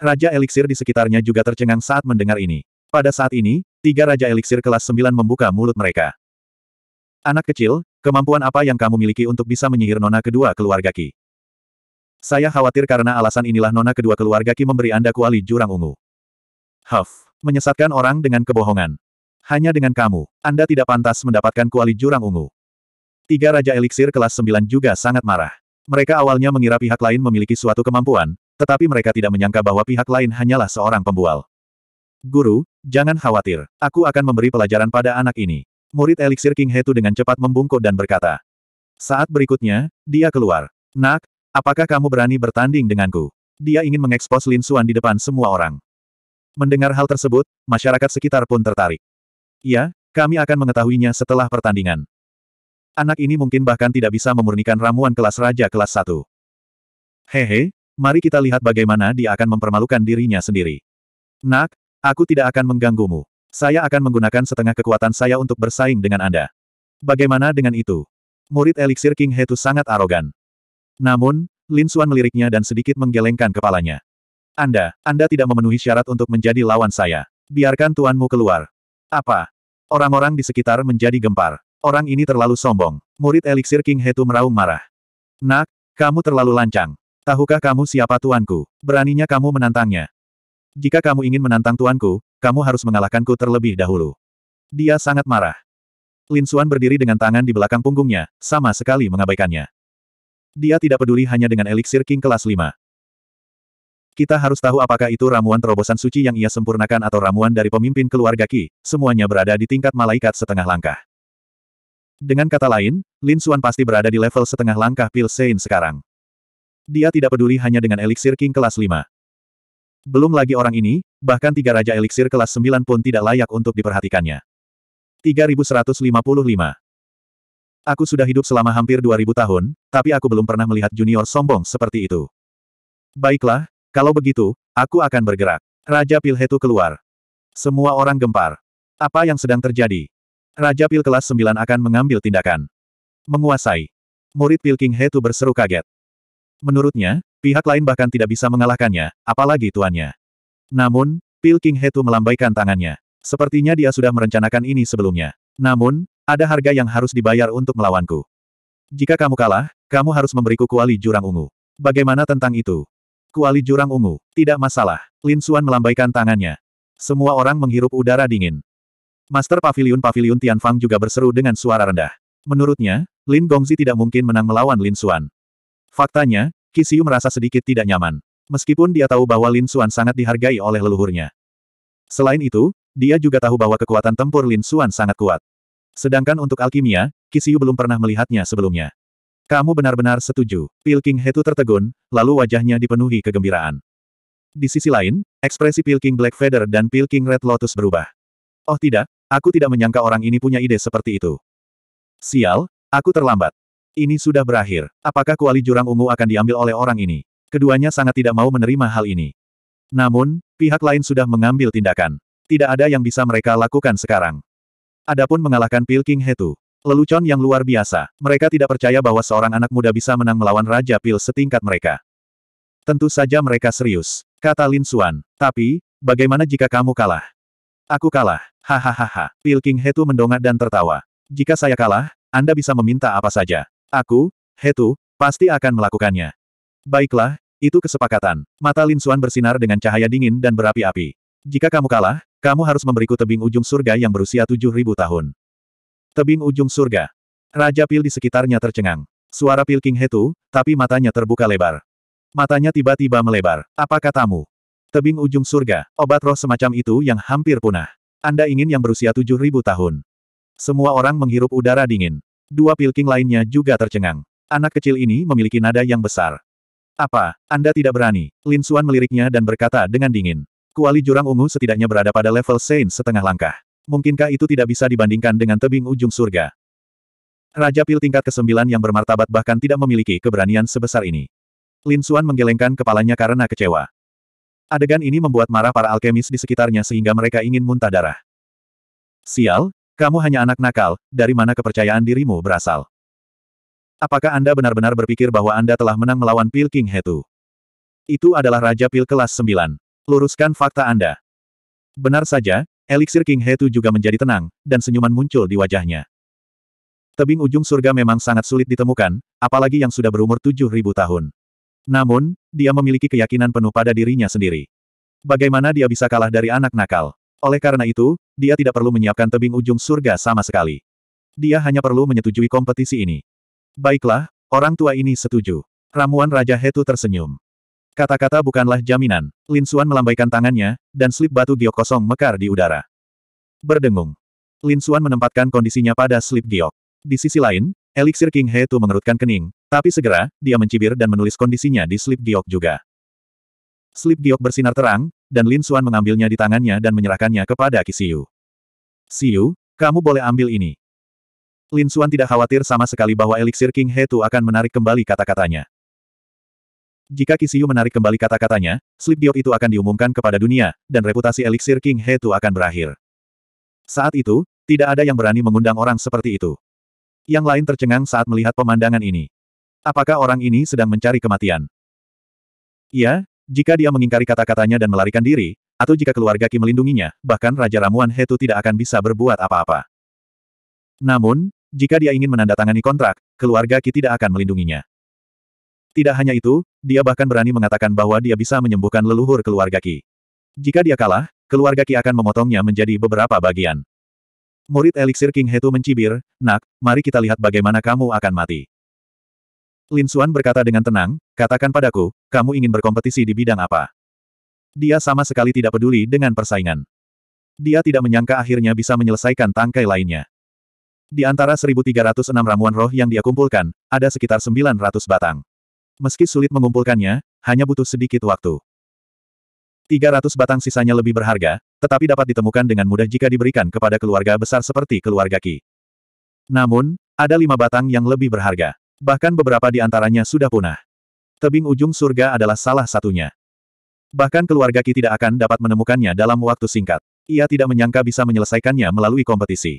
Raja Elixir di sekitarnya juga tercengang saat mendengar ini. Pada saat ini, tiga Raja Elixir kelas 9 membuka mulut mereka. Anak kecil, kemampuan apa yang kamu miliki untuk bisa menyihir nona kedua keluarga Ki? Saya khawatir karena alasan inilah nona kedua keluarga Ki memberi Anda kuali jurang ungu. Huff menyesatkan orang dengan kebohongan. Hanya dengan kamu, Anda tidak pantas mendapatkan kuali jurang ungu. Tiga Raja Eliksir kelas 9 juga sangat marah. Mereka awalnya mengira pihak lain memiliki suatu kemampuan, tetapi mereka tidak menyangka bahwa pihak lain hanyalah seorang pembual. Guru, jangan khawatir, aku akan memberi pelajaran pada anak ini. Murid Eliksir King Hetu dengan cepat membungkuk dan berkata. Saat berikutnya, dia keluar. Nak, apakah kamu berani bertanding denganku? Dia ingin mengekspos Lin Suan di depan semua orang. Mendengar hal tersebut, masyarakat sekitar pun tertarik. Ya, kami akan mengetahuinya setelah pertandingan. Anak ini mungkin bahkan tidak bisa memurnikan ramuan kelas raja kelas 1. Hehe, mari kita lihat bagaimana dia akan mempermalukan dirinya sendiri. Nak, aku tidak akan mengganggumu. Saya akan menggunakan setengah kekuatan saya untuk bersaing dengan Anda. Bagaimana dengan itu? Murid eliksir King Hetu sangat arogan. Namun, Lin Suan meliriknya dan sedikit menggelengkan kepalanya. Anda, Anda tidak memenuhi syarat untuk menjadi lawan saya. Biarkan tuanmu keluar. Apa? Orang-orang di sekitar menjadi gempar. Orang ini terlalu sombong. Murid eliksir King Hetu meraung marah. Nak, kamu terlalu lancang. Tahukah kamu siapa tuanku? Beraninya kamu menantangnya. Jika kamu ingin menantang tuanku, kamu harus mengalahkanku terlebih dahulu. Dia sangat marah. Lin Suan berdiri dengan tangan di belakang punggungnya, sama sekali mengabaikannya. Dia tidak peduli hanya dengan eliksir King kelas 5. Kita harus tahu apakah itu ramuan terobosan suci yang ia sempurnakan atau ramuan dari pemimpin keluarga Ki. semuanya berada di tingkat malaikat setengah langkah. Dengan kata lain, Lin Xuan pasti berada di level setengah langkah Pil Sein sekarang. Dia tidak peduli hanya dengan eliksir King kelas 5. Belum lagi orang ini, bahkan tiga raja eliksir kelas 9 pun tidak layak untuk diperhatikannya. 3155 Aku sudah hidup selama hampir 2000 tahun, tapi aku belum pernah melihat junior sombong seperti itu. Baiklah, kalau begitu, aku akan bergerak. Raja Pil Hetu keluar. Semua orang gempar. Apa yang sedang terjadi? Raja Pil kelas 9 akan mengambil tindakan. Menguasai. Murid Pil King Hetu berseru kaget. Menurutnya, pihak lain bahkan tidak bisa mengalahkannya, apalagi tuannya. Namun, Pil King Hetu melambaikan tangannya. Sepertinya dia sudah merencanakan ini sebelumnya. Namun, ada harga yang harus dibayar untuk melawanku. Jika kamu kalah, kamu harus memberiku kuali jurang ungu. Bagaimana tentang itu? Kuali jurang ungu. Tidak masalah. Lin Suan melambaikan tangannya. Semua orang menghirup udara dingin. Master Pavilion Tian Tianfang juga berseru dengan suara rendah. Menurutnya, Lin Gongzi tidak mungkin menang melawan Lin Suan. Faktanya, Kisiu merasa sedikit tidak nyaman. Meskipun dia tahu bahwa Lin Suan sangat dihargai oleh leluhurnya. Selain itu, dia juga tahu bahwa kekuatan tempur Lin Suan sangat kuat. Sedangkan untuk alkimia, Kisiu belum pernah melihatnya sebelumnya. Kamu benar-benar setuju. Pilking Hetu tertegun, lalu wajahnya dipenuhi kegembiraan. Di sisi lain, ekspresi Pilking Black Feather dan Pilking Red Lotus berubah. Oh tidak, aku tidak menyangka orang ini punya ide seperti itu. Sial, aku terlambat. Ini sudah berakhir. Apakah kuali jurang ungu akan diambil oleh orang ini? Keduanya sangat tidak mau menerima hal ini. Namun, pihak lain sudah mengambil tindakan. Tidak ada yang bisa mereka lakukan sekarang. Adapun mengalahkan Pilking Hetu, Lelucon yang luar biasa, mereka tidak percaya bahwa seorang anak muda bisa menang melawan Raja Pil setingkat mereka. Tentu saja mereka serius, kata Lin Suan. Tapi, bagaimana jika kamu kalah? Aku kalah, hahaha. Pil King Hetu mendongak dan tertawa. Jika saya kalah, Anda bisa meminta apa saja. Aku, Hetu, pasti akan melakukannya. Baiklah, itu kesepakatan. Mata Lin Suan bersinar dengan cahaya dingin dan berapi-api. Jika kamu kalah, kamu harus memberiku tebing ujung surga yang berusia 7000 tahun. Tebing ujung surga. Raja Pil di sekitarnya tercengang. Suara Pil King Hetu, tapi matanya terbuka lebar. Matanya tiba-tiba melebar. Apa katamu? Tebing ujung surga, obat roh semacam itu yang hampir punah. Anda ingin yang berusia 7000 tahun. Semua orang menghirup udara dingin. Dua Pil King lainnya juga tercengang. Anak kecil ini memiliki nada yang besar. Apa, Anda tidak berani? Lin Suan meliriknya dan berkata dengan dingin. Kuali jurang ungu setidaknya berada pada level Saint setengah langkah. Mungkinkah itu tidak bisa dibandingkan dengan tebing ujung surga? Raja Pil tingkat ke-9 yang bermartabat bahkan tidak memiliki keberanian sebesar ini. Lin Suan menggelengkan kepalanya karena kecewa. Adegan ini membuat marah para alkemis di sekitarnya sehingga mereka ingin muntah darah. Sial, kamu hanya anak nakal, dari mana kepercayaan dirimu berasal? Apakah Anda benar-benar berpikir bahwa Anda telah menang melawan Pil King Hetu? Itu adalah Raja Pil kelas 9. Luruskan fakta Anda. Benar saja, Eliksir King Hetu juga menjadi tenang, dan senyuman muncul di wajahnya. Tebing ujung surga memang sangat sulit ditemukan, apalagi yang sudah berumur 7.000 tahun. Namun, dia memiliki keyakinan penuh pada dirinya sendiri. Bagaimana dia bisa kalah dari anak nakal? Oleh karena itu, dia tidak perlu menyiapkan tebing ujung surga sama sekali. Dia hanya perlu menyetujui kompetisi ini. Baiklah, orang tua ini setuju. Ramuan Raja Hetu tersenyum. Kata-kata bukanlah jaminan. Lin Suan melambaikan tangannya, dan slip batu giok kosong mekar di udara. Berdengung. Lin Suan menempatkan kondisinya pada slip giok. Di sisi lain, eliksir King He Tu mengerutkan kening, tapi segera, dia mencibir dan menulis kondisinya di slip giok juga. Slip giok bersinar terang, dan Lin Suan mengambilnya di tangannya dan menyerahkannya kepada Kisiu. Siu, kamu boleh ambil ini. Lin Suan tidak khawatir sama sekali bahwa eliksir King He Tu akan menarik kembali kata-katanya. Jika Kisiu menarik kembali kata-katanya, slip diok itu akan diumumkan kepada dunia, dan reputasi eliksir King He Tu akan berakhir. Saat itu, tidak ada yang berani mengundang orang seperti itu. Yang lain tercengang saat melihat pemandangan ini. Apakah orang ini sedang mencari kematian? Iya, jika dia mengingkari kata-katanya dan melarikan diri, atau jika keluarga Ki melindunginya, bahkan Raja Ramuan He Hetu tidak akan bisa berbuat apa-apa. Namun, jika dia ingin menandatangani kontrak, keluarga Ki tidak akan melindunginya. Tidak hanya itu, dia bahkan berani mengatakan bahwa dia bisa menyembuhkan leluhur keluarga Ki. Jika dia kalah, keluarga Ki akan memotongnya menjadi beberapa bagian. Murid eliksir King Hetu mencibir, Nak, mari kita lihat bagaimana kamu akan mati. Lin Xuan berkata dengan tenang, katakan padaku, kamu ingin berkompetisi di bidang apa? Dia sama sekali tidak peduli dengan persaingan. Dia tidak menyangka akhirnya bisa menyelesaikan tangkai lainnya. Di antara 1.306 ramuan roh yang dia kumpulkan, ada sekitar 900 batang. Meski sulit mengumpulkannya, hanya butuh sedikit waktu. 300 batang sisanya lebih berharga, tetapi dapat ditemukan dengan mudah jika diberikan kepada keluarga besar seperti keluarga Ki. Namun, ada lima batang yang lebih berharga. Bahkan beberapa di antaranya sudah punah. Tebing ujung surga adalah salah satunya. Bahkan keluarga Ki tidak akan dapat menemukannya dalam waktu singkat. Ia tidak menyangka bisa menyelesaikannya melalui kompetisi.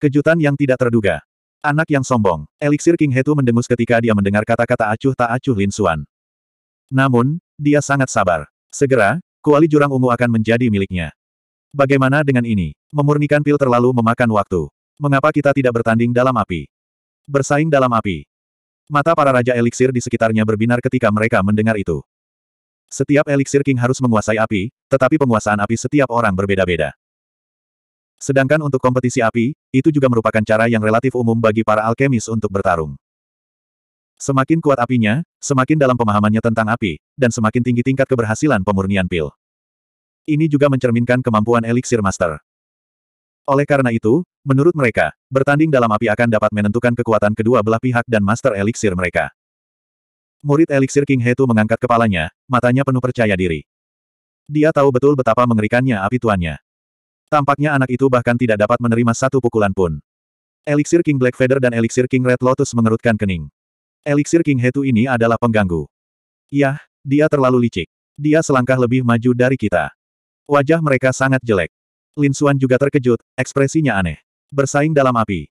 Kejutan yang tidak terduga. Anak yang sombong, eliksir King Hetu mendengus ketika dia mendengar kata-kata acuh tak acuh Lin Suan. Namun, dia sangat sabar. Segera, kuali jurang ungu akan menjadi miliknya. Bagaimana dengan ini? Memurnikan pil terlalu memakan waktu. Mengapa kita tidak bertanding dalam api? Bersaing dalam api. Mata para raja eliksir di sekitarnya berbinar ketika mereka mendengar itu. Setiap eliksir king harus menguasai api, tetapi penguasaan api setiap orang berbeda-beda. Sedangkan untuk kompetisi api, itu juga merupakan cara yang relatif umum bagi para alkemis untuk bertarung. Semakin kuat apinya, semakin dalam pemahamannya tentang api, dan semakin tinggi tingkat keberhasilan pemurnian pil. Ini juga mencerminkan kemampuan eliksir master. Oleh karena itu, menurut mereka, bertanding dalam api akan dapat menentukan kekuatan kedua belah pihak dan master eliksir mereka. Murid eliksir King Hetu mengangkat kepalanya, matanya penuh percaya diri. Dia tahu betul betapa mengerikannya api tuannya. Tampaknya anak itu bahkan tidak dapat menerima satu pukulan pun. Elixir King Black Feather dan Elixir King Red Lotus mengerutkan kening. Elixir King Hetu ini adalah pengganggu. Yah, dia terlalu licik. Dia selangkah lebih maju dari kita. Wajah mereka sangat jelek. Lin Xuan juga terkejut, ekspresinya aneh. Bersaing dalam api.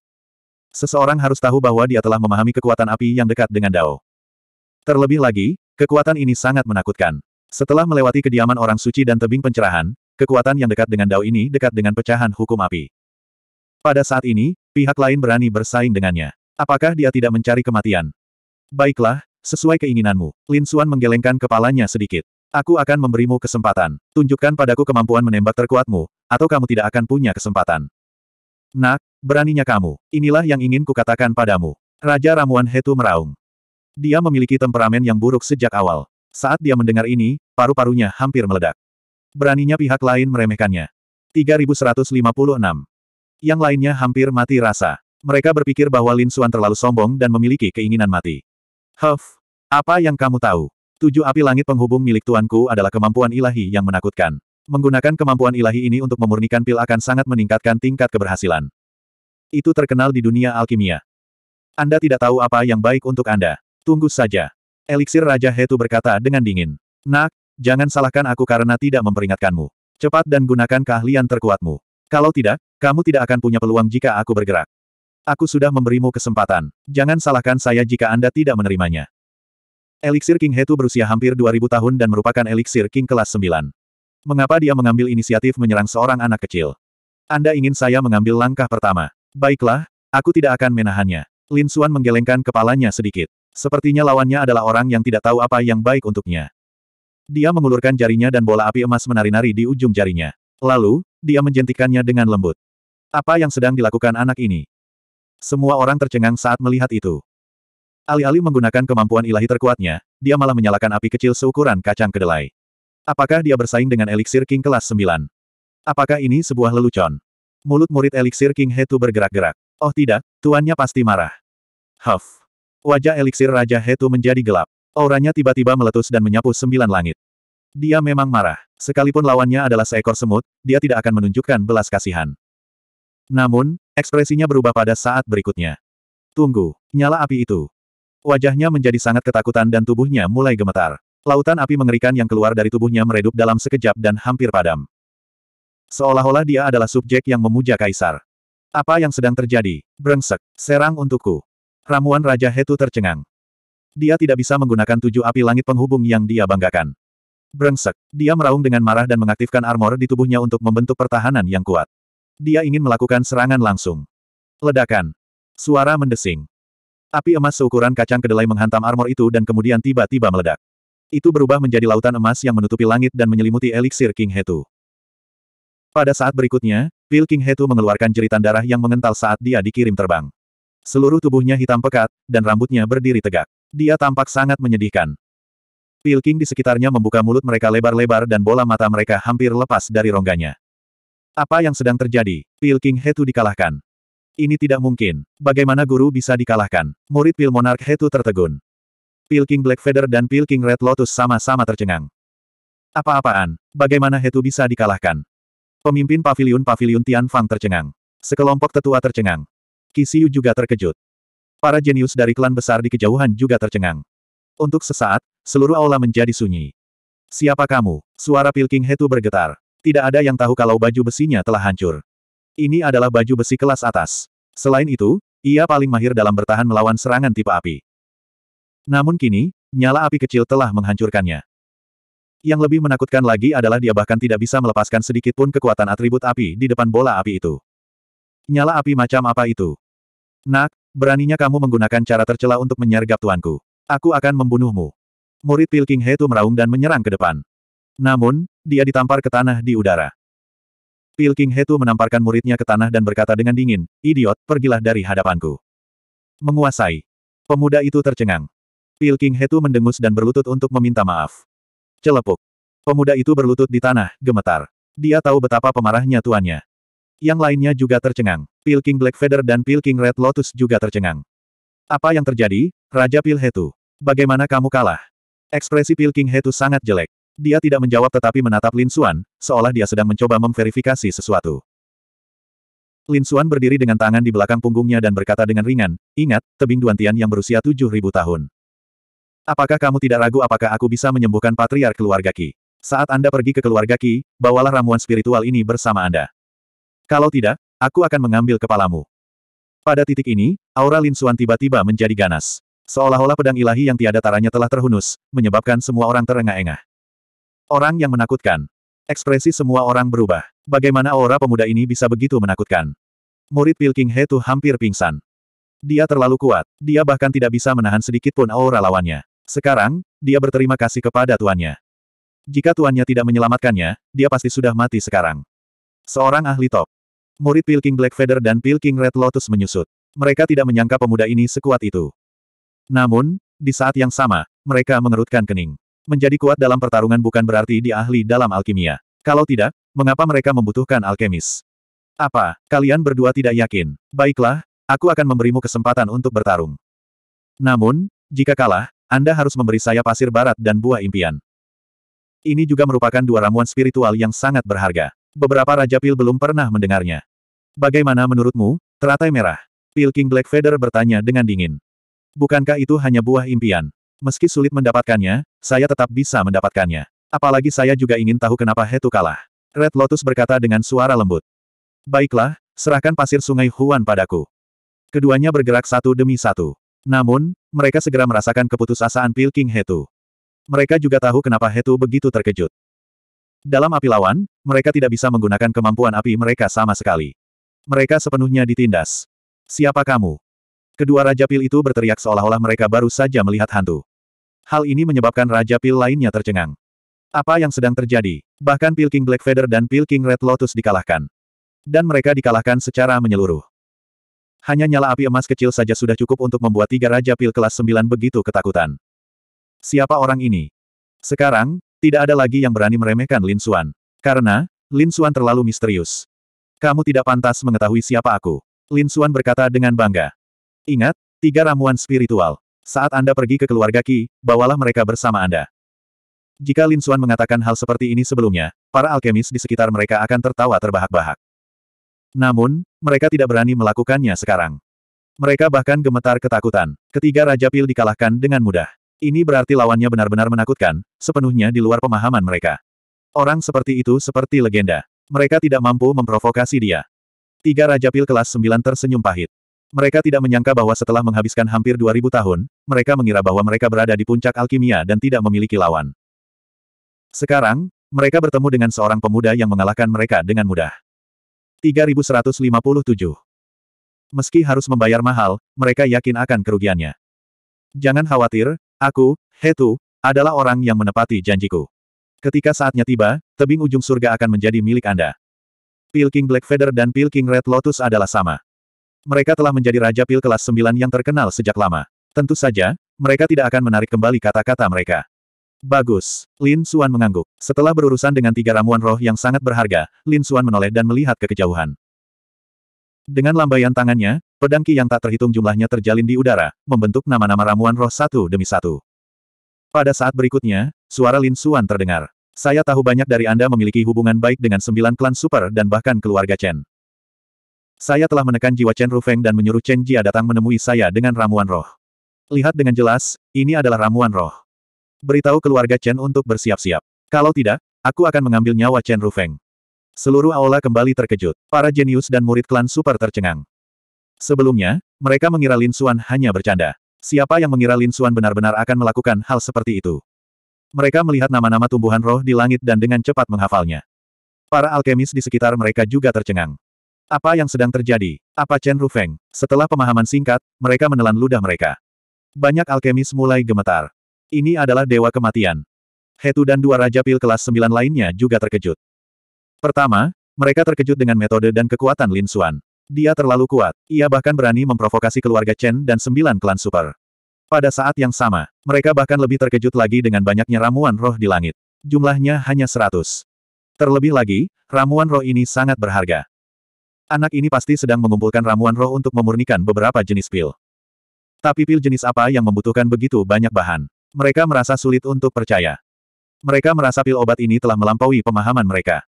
Seseorang harus tahu bahwa dia telah memahami kekuatan api yang dekat dengan Dao. Terlebih lagi, kekuatan ini sangat menakutkan. Setelah melewati kediaman orang suci dan tebing pencerahan, kekuatan yang dekat dengan Dao ini dekat dengan pecahan hukum api. Pada saat ini, pihak lain berani bersaing dengannya. Apakah dia tidak mencari kematian? Baiklah, sesuai keinginanmu. Lin Xuan menggelengkan kepalanya sedikit. Aku akan memberimu kesempatan. Tunjukkan padaku kemampuan menembak terkuatmu, atau kamu tidak akan punya kesempatan. Nak, beraninya kamu. Inilah yang ingin kukatakan padamu. Raja Ramuan Hetu meraung. Dia memiliki temperamen yang buruk sejak awal. Saat dia mendengar ini, paru-parunya hampir meledak. Beraninya pihak lain meremehkannya. 3156. Yang lainnya hampir mati rasa. Mereka berpikir bahwa Lin Xuan terlalu sombong dan memiliki keinginan mati. Huff, apa yang kamu tahu? Tujuh api langit penghubung milik tuanku adalah kemampuan ilahi yang menakutkan. Menggunakan kemampuan ilahi ini untuk memurnikan pil akan sangat meningkatkan tingkat keberhasilan. Itu terkenal di dunia alkimia. Anda tidak tahu apa yang baik untuk Anda. Tunggu saja. Eliksir Raja Hetu berkata dengan dingin. Nak, Jangan salahkan aku karena tidak memperingatkanmu. Cepat dan gunakan keahlian terkuatmu. Kalau tidak, kamu tidak akan punya peluang jika aku bergerak. Aku sudah memberimu kesempatan. Jangan salahkan saya jika Anda tidak menerimanya. Eliksir King Hetu berusia hampir 2000 tahun dan merupakan eliksir King kelas 9. Mengapa dia mengambil inisiatif menyerang seorang anak kecil? Anda ingin saya mengambil langkah pertama. Baiklah, aku tidak akan menahannya. Lin Xuan menggelengkan kepalanya sedikit. Sepertinya lawannya adalah orang yang tidak tahu apa yang baik untuknya. Dia mengulurkan jarinya dan bola api emas menari-nari di ujung jarinya. Lalu, dia menjentikannya dengan lembut. Apa yang sedang dilakukan anak ini? Semua orang tercengang saat melihat itu. Alih-alih menggunakan kemampuan ilahi terkuatnya, dia malah menyalakan api kecil seukuran kacang kedelai. Apakah dia bersaing dengan eliksir King kelas 9? Apakah ini sebuah lelucon? Mulut murid eliksir King Hetu bergerak-gerak. Oh tidak, tuannya pasti marah. Huff. Wajah eliksir Raja Hetu menjadi gelap. Auranya tiba-tiba meletus dan menyapu sembilan langit. Dia memang marah. Sekalipun lawannya adalah seekor semut, dia tidak akan menunjukkan belas kasihan. Namun, ekspresinya berubah pada saat berikutnya. Tunggu, nyala api itu. Wajahnya menjadi sangat ketakutan dan tubuhnya mulai gemetar. Lautan api mengerikan yang keluar dari tubuhnya meredup dalam sekejap dan hampir padam. Seolah-olah dia adalah subjek yang memuja kaisar. Apa yang sedang terjadi? Brengsek, serang untukku. Ramuan Raja Hetu tercengang. Dia tidak bisa menggunakan tujuh api langit penghubung yang dia banggakan. Brengsek. Dia meraung dengan marah dan mengaktifkan armor di tubuhnya untuk membentuk pertahanan yang kuat. Dia ingin melakukan serangan langsung. Ledakan. Suara mendesing. Api emas seukuran kacang kedelai menghantam armor itu dan kemudian tiba-tiba meledak. Itu berubah menjadi lautan emas yang menutupi langit dan menyelimuti eliksir King Hetu. Pada saat berikutnya, Pil King Hetu mengeluarkan jeritan darah yang mengental saat dia dikirim terbang. Seluruh tubuhnya hitam pekat, dan rambutnya berdiri tegak. Dia tampak sangat menyedihkan. Pilking di sekitarnya membuka mulut mereka lebar-lebar dan bola mata mereka hampir lepas dari rongganya. Apa yang sedang terjadi? Pilking Hetu dikalahkan. Ini tidak mungkin. Bagaimana guru bisa dikalahkan? Murid Pil Monark Hetu tertegun. Pilking Feather dan Pilking Red Lotus sama-sama tercengang. Apa-apaan? Bagaimana Hetu bisa dikalahkan? Pemimpin Paviliun Paviliun Fang tercengang. Sekelompok tetua tercengang. Kisiu juga terkejut. Para jenius dari klan besar di kejauhan juga tercengang. Untuk sesaat, seluruh aula menjadi sunyi. Siapa kamu? Suara Pilking Hetu bergetar. Tidak ada yang tahu kalau baju besinya telah hancur. Ini adalah baju besi kelas atas. Selain itu, ia paling mahir dalam bertahan melawan serangan tipe api. Namun kini, nyala api kecil telah menghancurkannya. Yang lebih menakutkan lagi adalah dia bahkan tidak bisa melepaskan sedikit pun kekuatan atribut api di depan bola api itu. Nyala api macam apa itu? Nak, Beraninya kamu menggunakan cara tercela untuk menyergap tuanku. Aku akan membunuhmu. Murid Pilking Hetu meraung dan menyerang ke depan. Namun, dia ditampar ke tanah di udara. Pilking Hetu menamparkan muridnya ke tanah dan berkata dengan dingin, Idiot, pergilah dari hadapanku. Menguasai. Pemuda itu tercengang. Pilking Hetu mendengus dan berlutut untuk meminta maaf. Celepuk. Pemuda itu berlutut di tanah, gemetar. Dia tahu betapa pemarahnya tuannya. Yang lainnya juga tercengang. Pil Black Feather dan Pil Red Lotus juga tercengang. Apa yang terjadi, Raja Pil Hetu? Bagaimana kamu kalah? Ekspresi Pil Hetu sangat jelek. Dia tidak menjawab tetapi menatap Lin Xuan, seolah dia sedang mencoba memverifikasi sesuatu. Lin Xuan berdiri dengan tangan di belakang punggungnya dan berkata dengan ringan, ingat, tebing Duantian yang berusia 7.000 tahun. Apakah kamu tidak ragu apakah aku bisa menyembuhkan Patriar keluarga Ki? Saat Anda pergi ke keluarga Ki, bawalah ramuan spiritual ini bersama Anda. Kalau tidak, aku akan mengambil kepalamu. Pada titik ini, aura Lin Suan tiba-tiba menjadi ganas. Seolah-olah pedang ilahi yang tiada taranya telah terhunus, menyebabkan semua orang terengah-engah. Orang yang menakutkan. Ekspresi semua orang berubah. Bagaimana aura pemuda ini bisa begitu menakutkan? Murid Pilking Hetu hampir pingsan. Dia terlalu kuat. Dia bahkan tidak bisa menahan sedikit pun aura lawannya. Sekarang, dia berterima kasih kepada tuannya. Jika tuannya tidak menyelamatkannya, dia pasti sudah mati sekarang. Seorang ahli top. Murid Pilking Feather dan Pilking Red Lotus menyusut. Mereka tidak menyangka pemuda ini sekuat itu. Namun, di saat yang sama, mereka mengerutkan kening. Menjadi kuat dalam pertarungan bukan berarti di ahli dalam alkimia. Kalau tidak, mengapa mereka membutuhkan alkemis? Apa, kalian berdua tidak yakin? Baiklah, aku akan memberimu kesempatan untuk bertarung. Namun, jika kalah, Anda harus memberi saya pasir barat dan buah impian. Ini juga merupakan dua ramuan spiritual yang sangat berharga. Beberapa Raja Pil belum pernah mendengarnya. Bagaimana menurutmu, teratai merah? Pilking Black Feather bertanya dengan dingin. Bukankah itu hanya buah impian? Meski sulit mendapatkannya, saya tetap bisa mendapatkannya. Apalagi saya juga ingin tahu kenapa Hetu kalah. Red Lotus berkata dengan suara lembut. Baiklah, serahkan pasir sungai Huan padaku. Keduanya bergerak satu demi satu. Namun, mereka segera merasakan keputusasaan Pilking Hetu. Mereka juga tahu kenapa Hetu begitu terkejut. Dalam api lawan, mereka tidak bisa menggunakan kemampuan api mereka sama sekali. Mereka sepenuhnya ditindas. Siapa kamu? Kedua Raja Pil itu berteriak seolah-olah mereka baru saja melihat hantu. Hal ini menyebabkan Raja Pil lainnya tercengang. Apa yang sedang terjadi? Bahkan Pil King Black Feather dan Pil King Red Lotus dikalahkan. Dan mereka dikalahkan secara menyeluruh. Hanya nyala api emas kecil saja sudah cukup untuk membuat tiga Raja Pil kelas 9 begitu ketakutan. Siapa orang ini? Sekarang, tidak ada lagi yang berani meremehkan Lin Xuan. Karena, Lin Xuan terlalu misterius. Kamu tidak pantas mengetahui siapa aku. Lin Suan berkata dengan bangga. Ingat, tiga ramuan spiritual. Saat Anda pergi ke keluarga Ki, bawalah mereka bersama Anda. Jika Lin Suan mengatakan hal seperti ini sebelumnya, para alkemis di sekitar mereka akan tertawa terbahak-bahak. Namun, mereka tidak berani melakukannya sekarang. Mereka bahkan gemetar ketakutan. Ketiga Raja Pil dikalahkan dengan mudah. Ini berarti lawannya benar-benar menakutkan, sepenuhnya di luar pemahaman mereka. Orang seperti itu seperti legenda. Mereka tidak mampu memprovokasi dia. Tiga Raja Pil kelas 9 tersenyum pahit. Mereka tidak menyangka bahwa setelah menghabiskan hampir 2000 tahun, mereka mengira bahwa mereka berada di puncak alkimia dan tidak memiliki lawan. Sekarang, mereka bertemu dengan seorang pemuda yang mengalahkan mereka dengan mudah. 3157 Meski harus membayar mahal, mereka yakin akan kerugiannya. Jangan khawatir, aku, Hetu, adalah orang yang menepati janjiku. Ketika saatnya tiba, tebing ujung surga akan menjadi milik Anda. Pil King Black Feather dan Pil King Red Lotus adalah sama. Mereka telah menjadi Raja Pil kelas 9 yang terkenal sejak lama. Tentu saja, mereka tidak akan menarik kembali kata-kata mereka. Bagus. Lin Suan mengangguk. Setelah berurusan dengan tiga ramuan roh yang sangat berharga, Lin Suan menoleh dan melihat ke kejauhan. Dengan lambaian tangannya, pedang ki yang tak terhitung jumlahnya terjalin di udara, membentuk nama-nama ramuan roh satu demi satu. Pada saat berikutnya, suara Lin Suan terdengar. Saya tahu banyak dari Anda memiliki hubungan baik dengan sembilan klan super dan bahkan keluarga Chen. Saya telah menekan jiwa Chen Rufeng dan menyuruh Chen Jia datang menemui saya dengan ramuan roh. Lihat dengan jelas, ini adalah ramuan roh. Beritahu keluarga Chen untuk bersiap-siap. Kalau tidak, aku akan mengambil nyawa Chen Rufeng. Seluruh aula kembali terkejut. Para jenius dan murid klan super tercengang. Sebelumnya, mereka mengira Lin Suan hanya bercanda. Siapa yang mengira Lin Xuan benar-benar akan melakukan hal seperti itu? Mereka melihat nama-nama tumbuhan roh di langit dan dengan cepat menghafalnya. Para alkemis di sekitar mereka juga tercengang. Apa yang sedang terjadi? Apa Chen Rufeng? Setelah pemahaman singkat, mereka menelan ludah mereka. Banyak alkemis mulai gemetar. Ini adalah dewa kematian. Hetu dan dua raja pil kelas sembilan lainnya juga terkejut. Pertama, mereka terkejut dengan metode dan kekuatan Lin Xuan. Dia terlalu kuat. Ia bahkan berani memprovokasi keluarga Chen dan sembilan klan super. Pada saat yang sama, mereka bahkan lebih terkejut lagi dengan banyaknya ramuan roh di langit. Jumlahnya hanya seratus. Terlebih lagi, ramuan roh ini sangat berharga. Anak ini pasti sedang mengumpulkan ramuan roh untuk memurnikan beberapa jenis pil. Tapi pil jenis apa yang membutuhkan begitu banyak bahan? Mereka merasa sulit untuk percaya. Mereka merasa pil obat ini telah melampaui pemahaman mereka.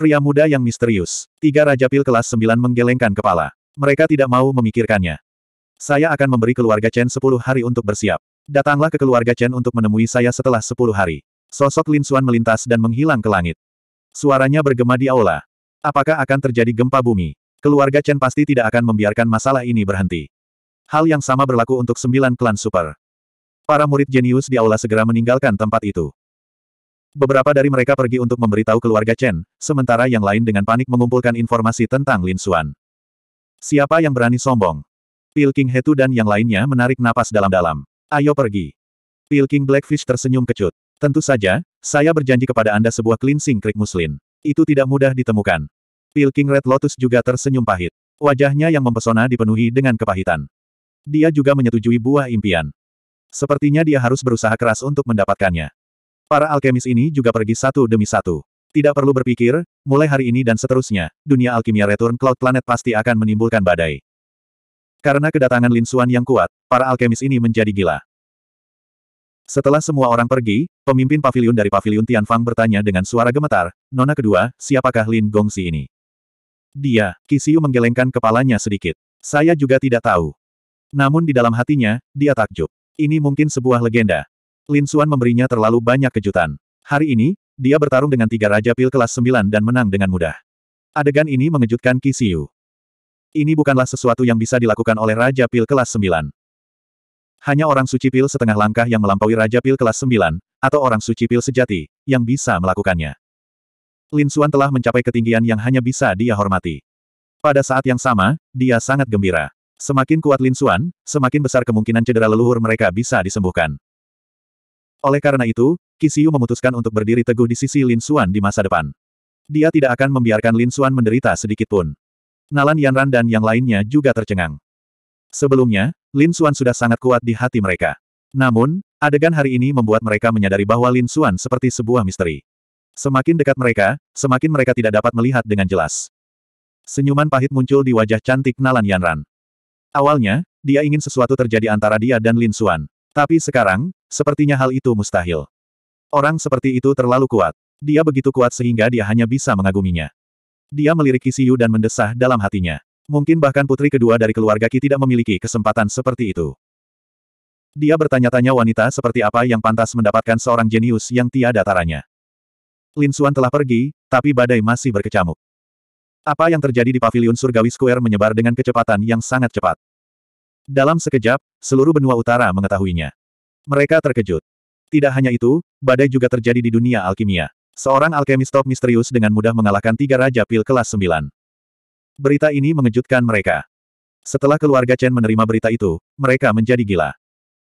Pria muda yang misterius. Tiga Raja Pil kelas 9 menggelengkan kepala. Mereka tidak mau memikirkannya. Saya akan memberi keluarga Chen sepuluh hari untuk bersiap. Datanglah ke keluarga Chen untuk menemui saya setelah sepuluh hari. Sosok Lin Xuan melintas dan menghilang ke langit. Suaranya bergema di aula. Apakah akan terjadi gempa bumi? Keluarga Chen pasti tidak akan membiarkan masalah ini berhenti. Hal yang sama berlaku untuk sembilan klan super. Para murid jenius di aula segera meninggalkan tempat itu. Beberapa dari mereka pergi untuk memberitahu keluarga Chen, sementara yang lain dengan panik mengumpulkan informasi tentang Lin Xuan. Siapa yang berani sombong? King Hetu dan yang lainnya menarik napas dalam-dalam. Ayo pergi. King Blackfish tersenyum kecut. Tentu saja, saya berjanji kepada Anda sebuah cleansing krik muslin. Itu tidak mudah ditemukan. King Red Lotus juga tersenyum pahit. Wajahnya yang mempesona dipenuhi dengan kepahitan. Dia juga menyetujui buah impian. Sepertinya dia harus berusaha keras untuk mendapatkannya. Para alkemis ini juga pergi satu demi satu. Tidak perlu berpikir, mulai hari ini dan seterusnya, dunia alkimia Return Cloud Planet pasti akan menimbulkan badai. Karena kedatangan Lin Suan yang kuat, para alkemis ini menjadi gila. Setelah semua orang pergi, pemimpin pavilion dari pavilion Tianfang bertanya dengan suara gemetar, Nona kedua, siapakah Lin Gongxi ini? Dia, Kisiu menggelengkan kepalanya sedikit. Saya juga tidak tahu. Namun di dalam hatinya, dia takjub. Ini mungkin sebuah legenda, Lin Xuan memberinya terlalu banyak kejutan. Hari ini, dia bertarung dengan tiga Raja Pil kelas 9 dan menang dengan mudah. Adegan ini mengejutkan Qi Ini bukanlah sesuatu yang bisa dilakukan oleh Raja Pil kelas 9. Hanya orang suci pil setengah langkah yang melampaui Raja Pil kelas 9, atau orang suci pil sejati, yang bisa melakukannya. Lin Xuan telah mencapai ketinggian yang hanya bisa dia hormati. Pada saat yang sama, dia sangat gembira. Semakin kuat Lin Xuan, semakin besar kemungkinan cedera leluhur mereka bisa disembuhkan. Oleh karena itu, Kisiu memutuskan untuk berdiri teguh di sisi Lin Xuan di masa depan. Dia tidak akan membiarkan Lin Xuan menderita sedikit pun. Nalan Yanran dan yang lainnya juga tercengang. Sebelumnya, Lin Xuan sudah sangat kuat di hati mereka. Namun, adegan hari ini membuat mereka menyadari bahwa Lin Xuan seperti sebuah misteri. Semakin dekat mereka, semakin mereka tidak dapat melihat dengan jelas. Senyuman pahit muncul di wajah cantik Nalan Yanran. Awalnya, dia ingin sesuatu terjadi antara dia dan Lin Xuan. Tapi sekarang, sepertinya hal itu mustahil. Orang seperti itu terlalu kuat. Dia begitu kuat sehingga dia hanya bisa mengaguminya. Dia melirik Kisiyu dan mendesah dalam hatinya. Mungkin bahkan putri kedua dari keluarga Ki tidak memiliki kesempatan seperti itu. Dia bertanya-tanya wanita seperti apa yang pantas mendapatkan seorang jenius yang tiada taranya. Lin Suan telah pergi, tapi badai masih berkecamuk. Apa yang terjadi di Paviliun surgawi square menyebar dengan kecepatan yang sangat cepat. Dalam sekejap, seluruh benua utara mengetahuinya. Mereka terkejut. Tidak hanya itu, badai juga terjadi di dunia alkimia. Seorang alkemis top misterius dengan mudah mengalahkan tiga raja pil kelas sembilan. Berita ini mengejutkan mereka. Setelah keluarga Chen menerima berita itu, mereka menjadi gila.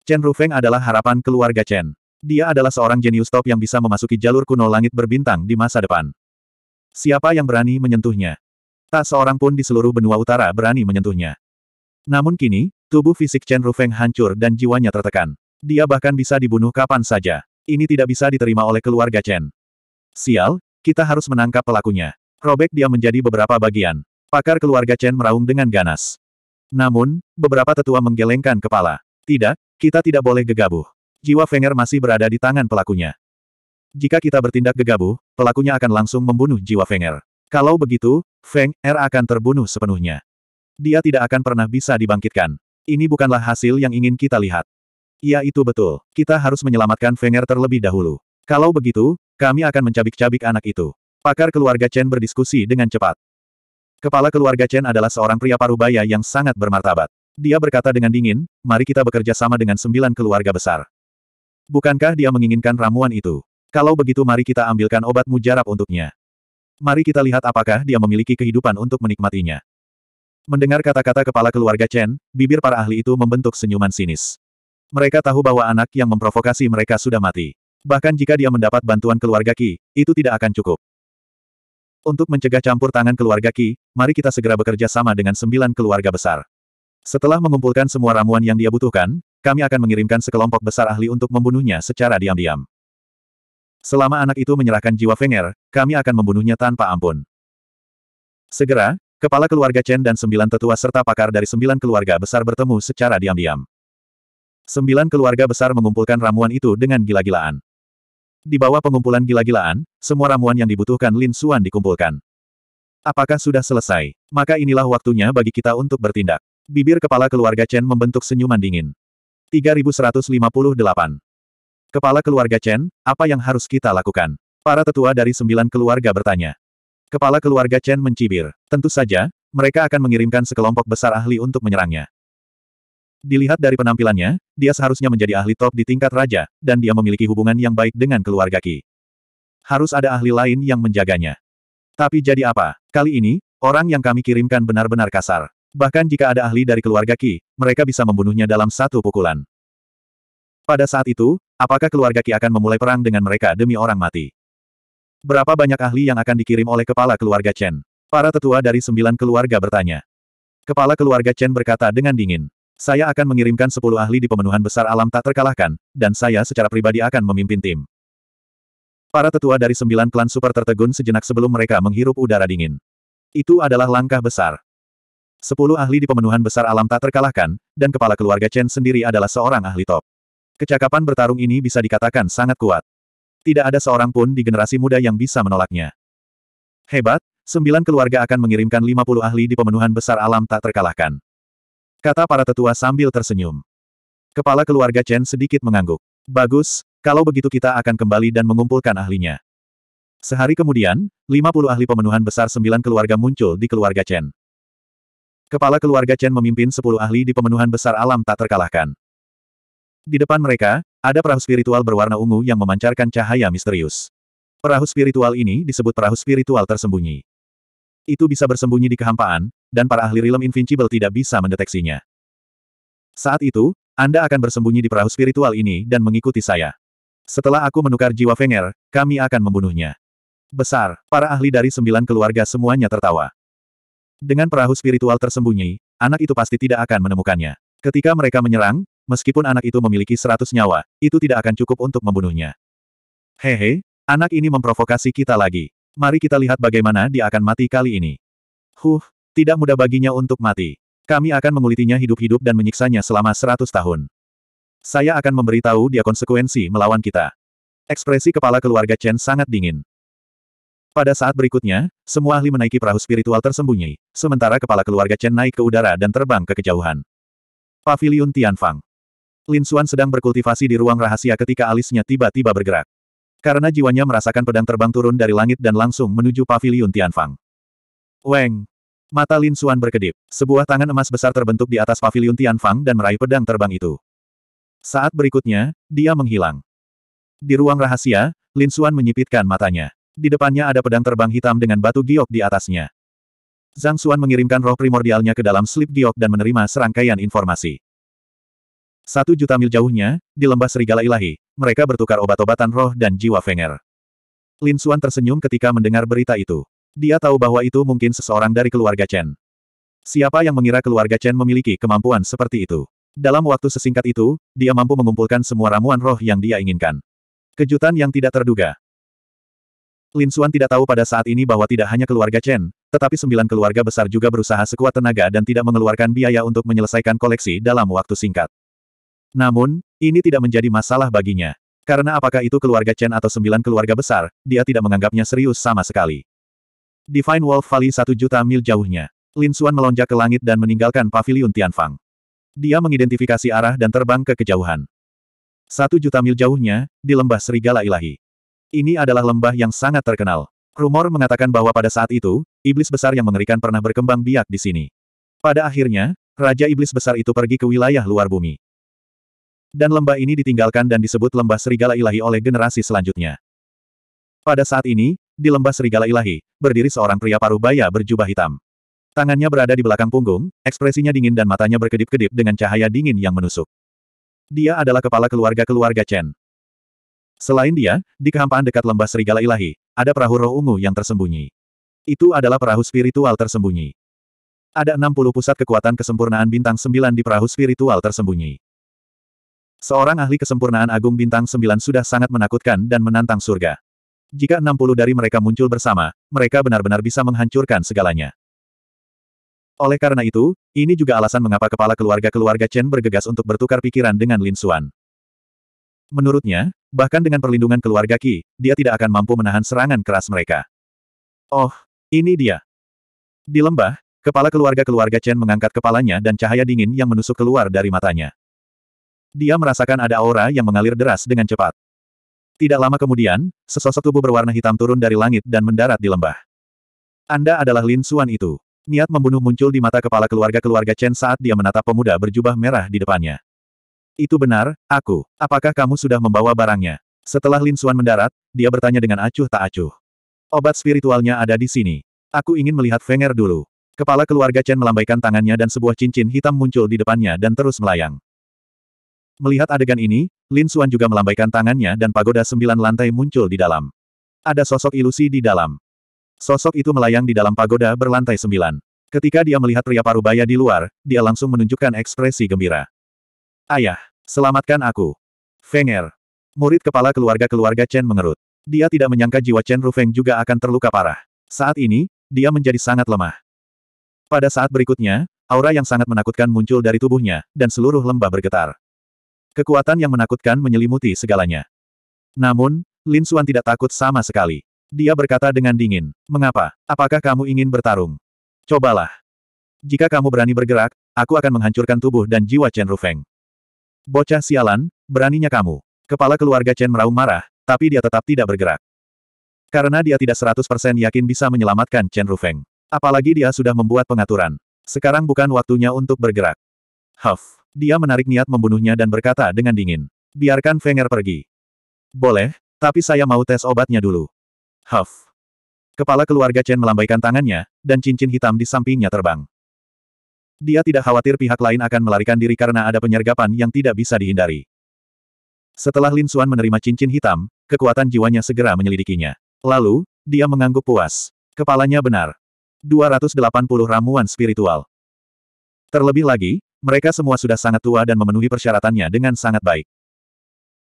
Chen Rufeng adalah harapan keluarga Chen. Dia adalah seorang jenius top yang bisa memasuki jalur kuno langit berbintang di masa depan. Siapa yang berani menyentuhnya? Tak seorang pun di seluruh benua utara berani menyentuhnya. Namun kini, tubuh fisik Chen Rufeng hancur dan jiwanya tertekan. Dia bahkan bisa dibunuh kapan saja. Ini tidak bisa diterima oleh keluarga Chen. Sial, kita harus menangkap pelakunya. Robek dia menjadi beberapa bagian. Pakar keluarga Chen meraung dengan ganas. Namun, beberapa tetua menggelengkan kepala. Tidak, kita tidak boleh gegabah. Jiwa Fenger masih berada di tangan pelakunya. Jika kita bertindak gegabah, pelakunya akan langsung membunuh jiwa Fenger. Kalau begitu, Feng Er akan terbunuh sepenuhnya. Dia tidak akan pernah bisa dibangkitkan. Ini bukanlah hasil yang ingin kita lihat. Ya itu betul, kita harus menyelamatkan Fenger terlebih dahulu. Kalau begitu, kami akan mencabik-cabik anak itu. Pakar keluarga Chen berdiskusi dengan cepat. Kepala keluarga Chen adalah seorang pria parubaya yang sangat bermartabat. Dia berkata dengan dingin, mari kita bekerja sama dengan sembilan keluarga besar. Bukankah dia menginginkan ramuan itu? Kalau begitu mari kita ambilkan obat mujarab untuknya. Mari kita lihat apakah dia memiliki kehidupan untuk menikmatinya. Mendengar kata-kata kepala keluarga Chen, bibir para ahli itu membentuk senyuman sinis. Mereka tahu bahwa anak yang memprovokasi mereka sudah mati. Bahkan jika dia mendapat bantuan keluarga Qi, itu tidak akan cukup. Untuk mencegah campur tangan keluarga Qi, mari kita segera bekerja sama dengan sembilan keluarga besar. Setelah mengumpulkan semua ramuan yang dia butuhkan, kami akan mengirimkan sekelompok besar ahli untuk membunuhnya secara diam-diam. Selama anak itu menyerahkan jiwa Fenger, kami akan membunuhnya tanpa ampun. Segera, Kepala keluarga Chen dan sembilan tetua serta pakar dari sembilan keluarga besar bertemu secara diam-diam. Sembilan keluarga besar mengumpulkan ramuan itu dengan gila-gilaan. Di bawah pengumpulan gila-gilaan, semua ramuan yang dibutuhkan Lin Xuan dikumpulkan. Apakah sudah selesai? Maka inilah waktunya bagi kita untuk bertindak. Bibir kepala keluarga Chen membentuk senyuman dingin. 3158. Kepala keluarga Chen, apa yang harus kita lakukan? Para tetua dari sembilan keluarga bertanya. Kepala keluarga Chen mencibir. Tentu saja, mereka akan mengirimkan sekelompok besar ahli untuk menyerangnya. Dilihat dari penampilannya, dia seharusnya menjadi ahli top di tingkat raja, dan dia memiliki hubungan yang baik dengan keluarga Qi. Harus ada ahli lain yang menjaganya. Tapi jadi apa? Kali ini, orang yang kami kirimkan benar-benar kasar. Bahkan jika ada ahli dari keluarga Qi, mereka bisa membunuhnya dalam satu pukulan. Pada saat itu, apakah keluarga Qi akan memulai perang dengan mereka demi orang mati? Berapa banyak ahli yang akan dikirim oleh kepala keluarga Chen? Para tetua dari sembilan keluarga bertanya. Kepala keluarga Chen berkata dengan dingin. Saya akan mengirimkan sepuluh ahli di pemenuhan besar alam tak terkalahkan, dan saya secara pribadi akan memimpin tim. Para tetua dari sembilan klan super tertegun sejenak sebelum mereka menghirup udara dingin. Itu adalah langkah besar. Sepuluh ahli di pemenuhan besar alam tak terkalahkan, dan kepala keluarga Chen sendiri adalah seorang ahli top. Kecakapan bertarung ini bisa dikatakan sangat kuat. Tidak ada seorang pun di generasi muda yang bisa menolaknya. Hebat, sembilan keluarga akan mengirimkan lima puluh ahli di pemenuhan besar alam tak terkalahkan. Kata para tetua sambil tersenyum. Kepala keluarga Chen sedikit mengangguk. Bagus, kalau begitu kita akan kembali dan mengumpulkan ahlinya. Sehari kemudian, 50 ahli pemenuhan besar sembilan keluarga muncul di keluarga Chen. Kepala keluarga Chen memimpin 10 ahli di pemenuhan besar alam tak terkalahkan. Di depan mereka, ada perahu spiritual berwarna ungu yang memancarkan cahaya misterius. Perahu spiritual ini disebut perahu spiritual tersembunyi. Itu bisa bersembunyi di kehampaan, dan para ahli rilem invincible tidak bisa mendeteksinya. Saat itu, Anda akan bersembunyi di perahu spiritual ini dan mengikuti saya. Setelah aku menukar jiwa Fenger, kami akan membunuhnya. Besar, para ahli dari sembilan keluarga semuanya tertawa. Dengan perahu spiritual tersembunyi, anak itu pasti tidak akan menemukannya. Ketika mereka menyerang, meskipun anak itu memiliki seratus nyawa, itu tidak akan cukup untuk membunuhnya. Hehe, anak ini memprovokasi kita lagi. Mari kita lihat bagaimana dia akan mati kali ini. Huh, tidak mudah baginya untuk mati. Kami akan mengulitinya hidup-hidup dan menyiksanya selama seratus tahun. Saya akan memberitahu dia konsekuensi melawan kita. Ekspresi kepala keluarga Chen sangat dingin. Pada saat berikutnya, semua ahli menaiki perahu spiritual tersembunyi, sementara kepala keluarga Chen naik ke udara dan terbang ke kejauhan. Paviliun Tianfang Lin Xuan sedang berkultivasi di ruang rahasia ketika alisnya tiba-tiba bergerak. Karena jiwanya merasakan pedang terbang turun dari langit dan langsung menuju pavilion Tianfang. Weng! Mata Lin Xuan berkedip. Sebuah tangan emas besar terbentuk di atas pavilion Tianfang dan meraih pedang terbang itu. Saat berikutnya, dia menghilang. Di ruang rahasia, Lin Xuan menyipitkan matanya. Di depannya ada pedang terbang hitam dengan batu giok di atasnya. Zhang Xuan mengirimkan roh primordialnya ke dalam slip giok dan menerima serangkaian informasi. Satu juta mil jauhnya, di lembah serigala ilahi, mereka bertukar obat-obatan roh dan jiwa Fenger. Lin Xuan tersenyum ketika mendengar berita itu. Dia tahu bahwa itu mungkin seseorang dari keluarga Chen. Siapa yang mengira keluarga Chen memiliki kemampuan seperti itu? Dalam waktu sesingkat itu, dia mampu mengumpulkan semua ramuan roh yang dia inginkan. Kejutan yang tidak terduga. Lin Xuan tidak tahu pada saat ini bahwa tidak hanya keluarga Chen, tetapi sembilan keluarga besar juga berusaha sekuat tenaga dan tidak mengeluarkan biaya untuk menyelesaikan koleksi dalam waktu singkat. Namun, ini tidak menjadi masalah baginya. Karena apakah itu keluarga Chen atau sembilan keluarga besar, dia tidak menganggapnya serius sama sekali. Divine Wolf Valley satu juta mil jauhnya. Lin Xuan melonjak ke langit dan meninggalkan pavilion Tianfang. Dia mengidentifikasi arah dan terbang ke kejauhan. Satu juta mil jauhnya, di lembah Serigala Ilahi. Ini adalah lembah yang sangat terkenal. Rumor mengatakan bahwa pada saat itu, iblis besar yang mengerikan pernah berkembang biak di sini. Pada akhirnya, Raja Iblis Besar itu pergi ke wilayah luar bumi dan lembah ini ditinggalkan dan disebut lembah serigala ilahi oleh generasi selanjutnya. Pada saat ini, di lembah serigala ilahi, berdiri seorang pria paruh baya berjubah hitam. Tangannya berada di belakang punggung, ekspresinya dingin dan matanya berkedip-kedip dengan cahaya dingin yang menusuk. Dia adalah kepala keluarga-keluarga Chen. Selain dia, di kehampaan dekat lembah serigala ilahi, ada perahu roh ungu yang tersembunyi. Itu adalah perahu spiritual tersembunyi. Ada 60 pusat kekuatan kesempurnaan bintang 9 di perahu spiritual tersembunyi. Seorang ahli kesempurnaan agung bintang sembilan sudah sangat menakutkan dan menantang surga. Jika 60 dari mereka muncul bersama, mereka benar-benar bisa menghancurkan segalanya. Oleh karena itu, ini juga alasan mengapa kepala keluarga-keluarga Chen bergegas untuk bertukar pikiran dengan Lin Xuan. Menurutnya, bahkan dengan perlindungan keluarga Qi, dia tidak akan mampu menahan serangan keras mereka. Oh, ini dia. Di lembah, kepala keluarga-keluarga Chen mengangkat kepalanya dan cahaya dingin yang menusuk keluar dari matanya. Dia merasakan ada aura yang mengalir deras dengan cepat. Tidak lama kemudian, sesosok tubuh berwarna hitam turun dari langit dan mendarat di lembah. Anda adalah Lin Suan itu. Niat membunuh muncul di mata kepala keluarga-keluarga Chen saat dia menatap pemuda berjubah merah di depannya. Itu benar, aku. Apakah kamu sudah membawa barangnya? Setelah Lin Suan mendarat, dia bertanya dengan acuh tak acuh. Obat spiritualnya ada di sini. Aku ingin melihat Fenger dulu. Kepala keluarga Chen melambaikan tangannya dan sebuah cincin hitam muncul di depannya dan terus melayang. Melihat adegan ini, Lin Xuan juga melambaikan tangannya dan pagoda sembilan lantai muncul di dalam. Ada sosok ilusi di dalam. Sosok itu melayang di dalam pagoda berlantai sembilan. Ketika dia melihat pria parubaya di luar, dia langsung menunjukkan ekspresi gembira. Ayah, selamatkan aku. Fenger. Murid kepala keluarga-keluarga Chen mengerut. Dia tidak menyangka jiwa Chen Rufeng juga akan terluka parah. Saat ini, dia menjadi sangat lemah. Pada saat berikutnya, aura yang sangat menakutkan muncul dari tubuhnya, dan seluruh lembah bergetar. Kekuatan yang menakutkan menyelimuti segalanya. Namun, Lin Suan tidak takut sama sekali. Dia berkata dengan dingin, Mengapa? Apakah kamu ingin bertarung? Cobalah. Jika kamu berani bergerak, aku akan menghancurkan tubuh dan jiwa Chen Rufeng. Bocah sialan, beraninya kamu. Kepala keluarga Chen meraung marah, tapi dia tetap tidak bergerak. Karena dia tidak 100% yakin bisa menyelamatkan Chen Rufeng. Apalagi dia sudah membuat pengaturan. Sekarang bukan waktunya untuk bergerak. Huff. Dia menarik niat membunuhnya dan berkata dengan dingin. Biarkan Fenger pergi. Boleh, tapi saya mau tes obatnya dulu. Huff. Kepala keluarga Chen melambaikan tangannya, dan cincin hitam di sampingnya terbang. Dia tidak khawatir pihak lain akan melarikan diri karena ada penyergapan yang tidak bisa dihindari. Setelah Lin Xuan menerima cincin hitam, kekuatan jiwanya segera menyelidikinya. Lalu, dia mengangguk puas. Kepalanya benar. 280 ramuan spiritual. Terlebih lagi, mereka semua sudah sangat tua dan memenuhi persyaratannya dengan sangat baik.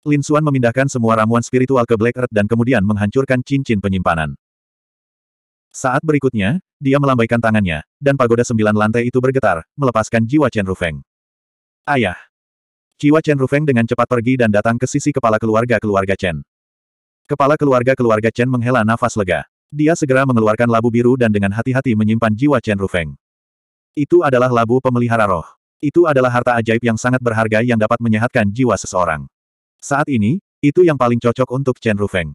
Lin Xuan memindahkan semua ramuan spiritual ke Black Earth dan kemudian menghancurkan cincin penyimpanan. Saat berikutnya, dia melambaikan tangannya, dan pagoda sembilan lantai itu bergetar, melepaskan jiwa Chen Rufeng. Ayah! Jiwa Chen Rufeng dengan cepat pergi dan datang ke sisi kepala keluarga-keluarga Chen. Kepala keluarga-keluarga Chen menghela nafas lega. Dia segera mengeluarkan labu biru dan dengan hati-hati menyimpan jiwa Chen Rufeng. Itu adalah labu pemelihara roh. Itu adalah harta ajaib yang sangat berharga yang dapat menyehatkan jiwa seseorang. Saat ini, itu yang paling cocok untuk Chen Rufeng.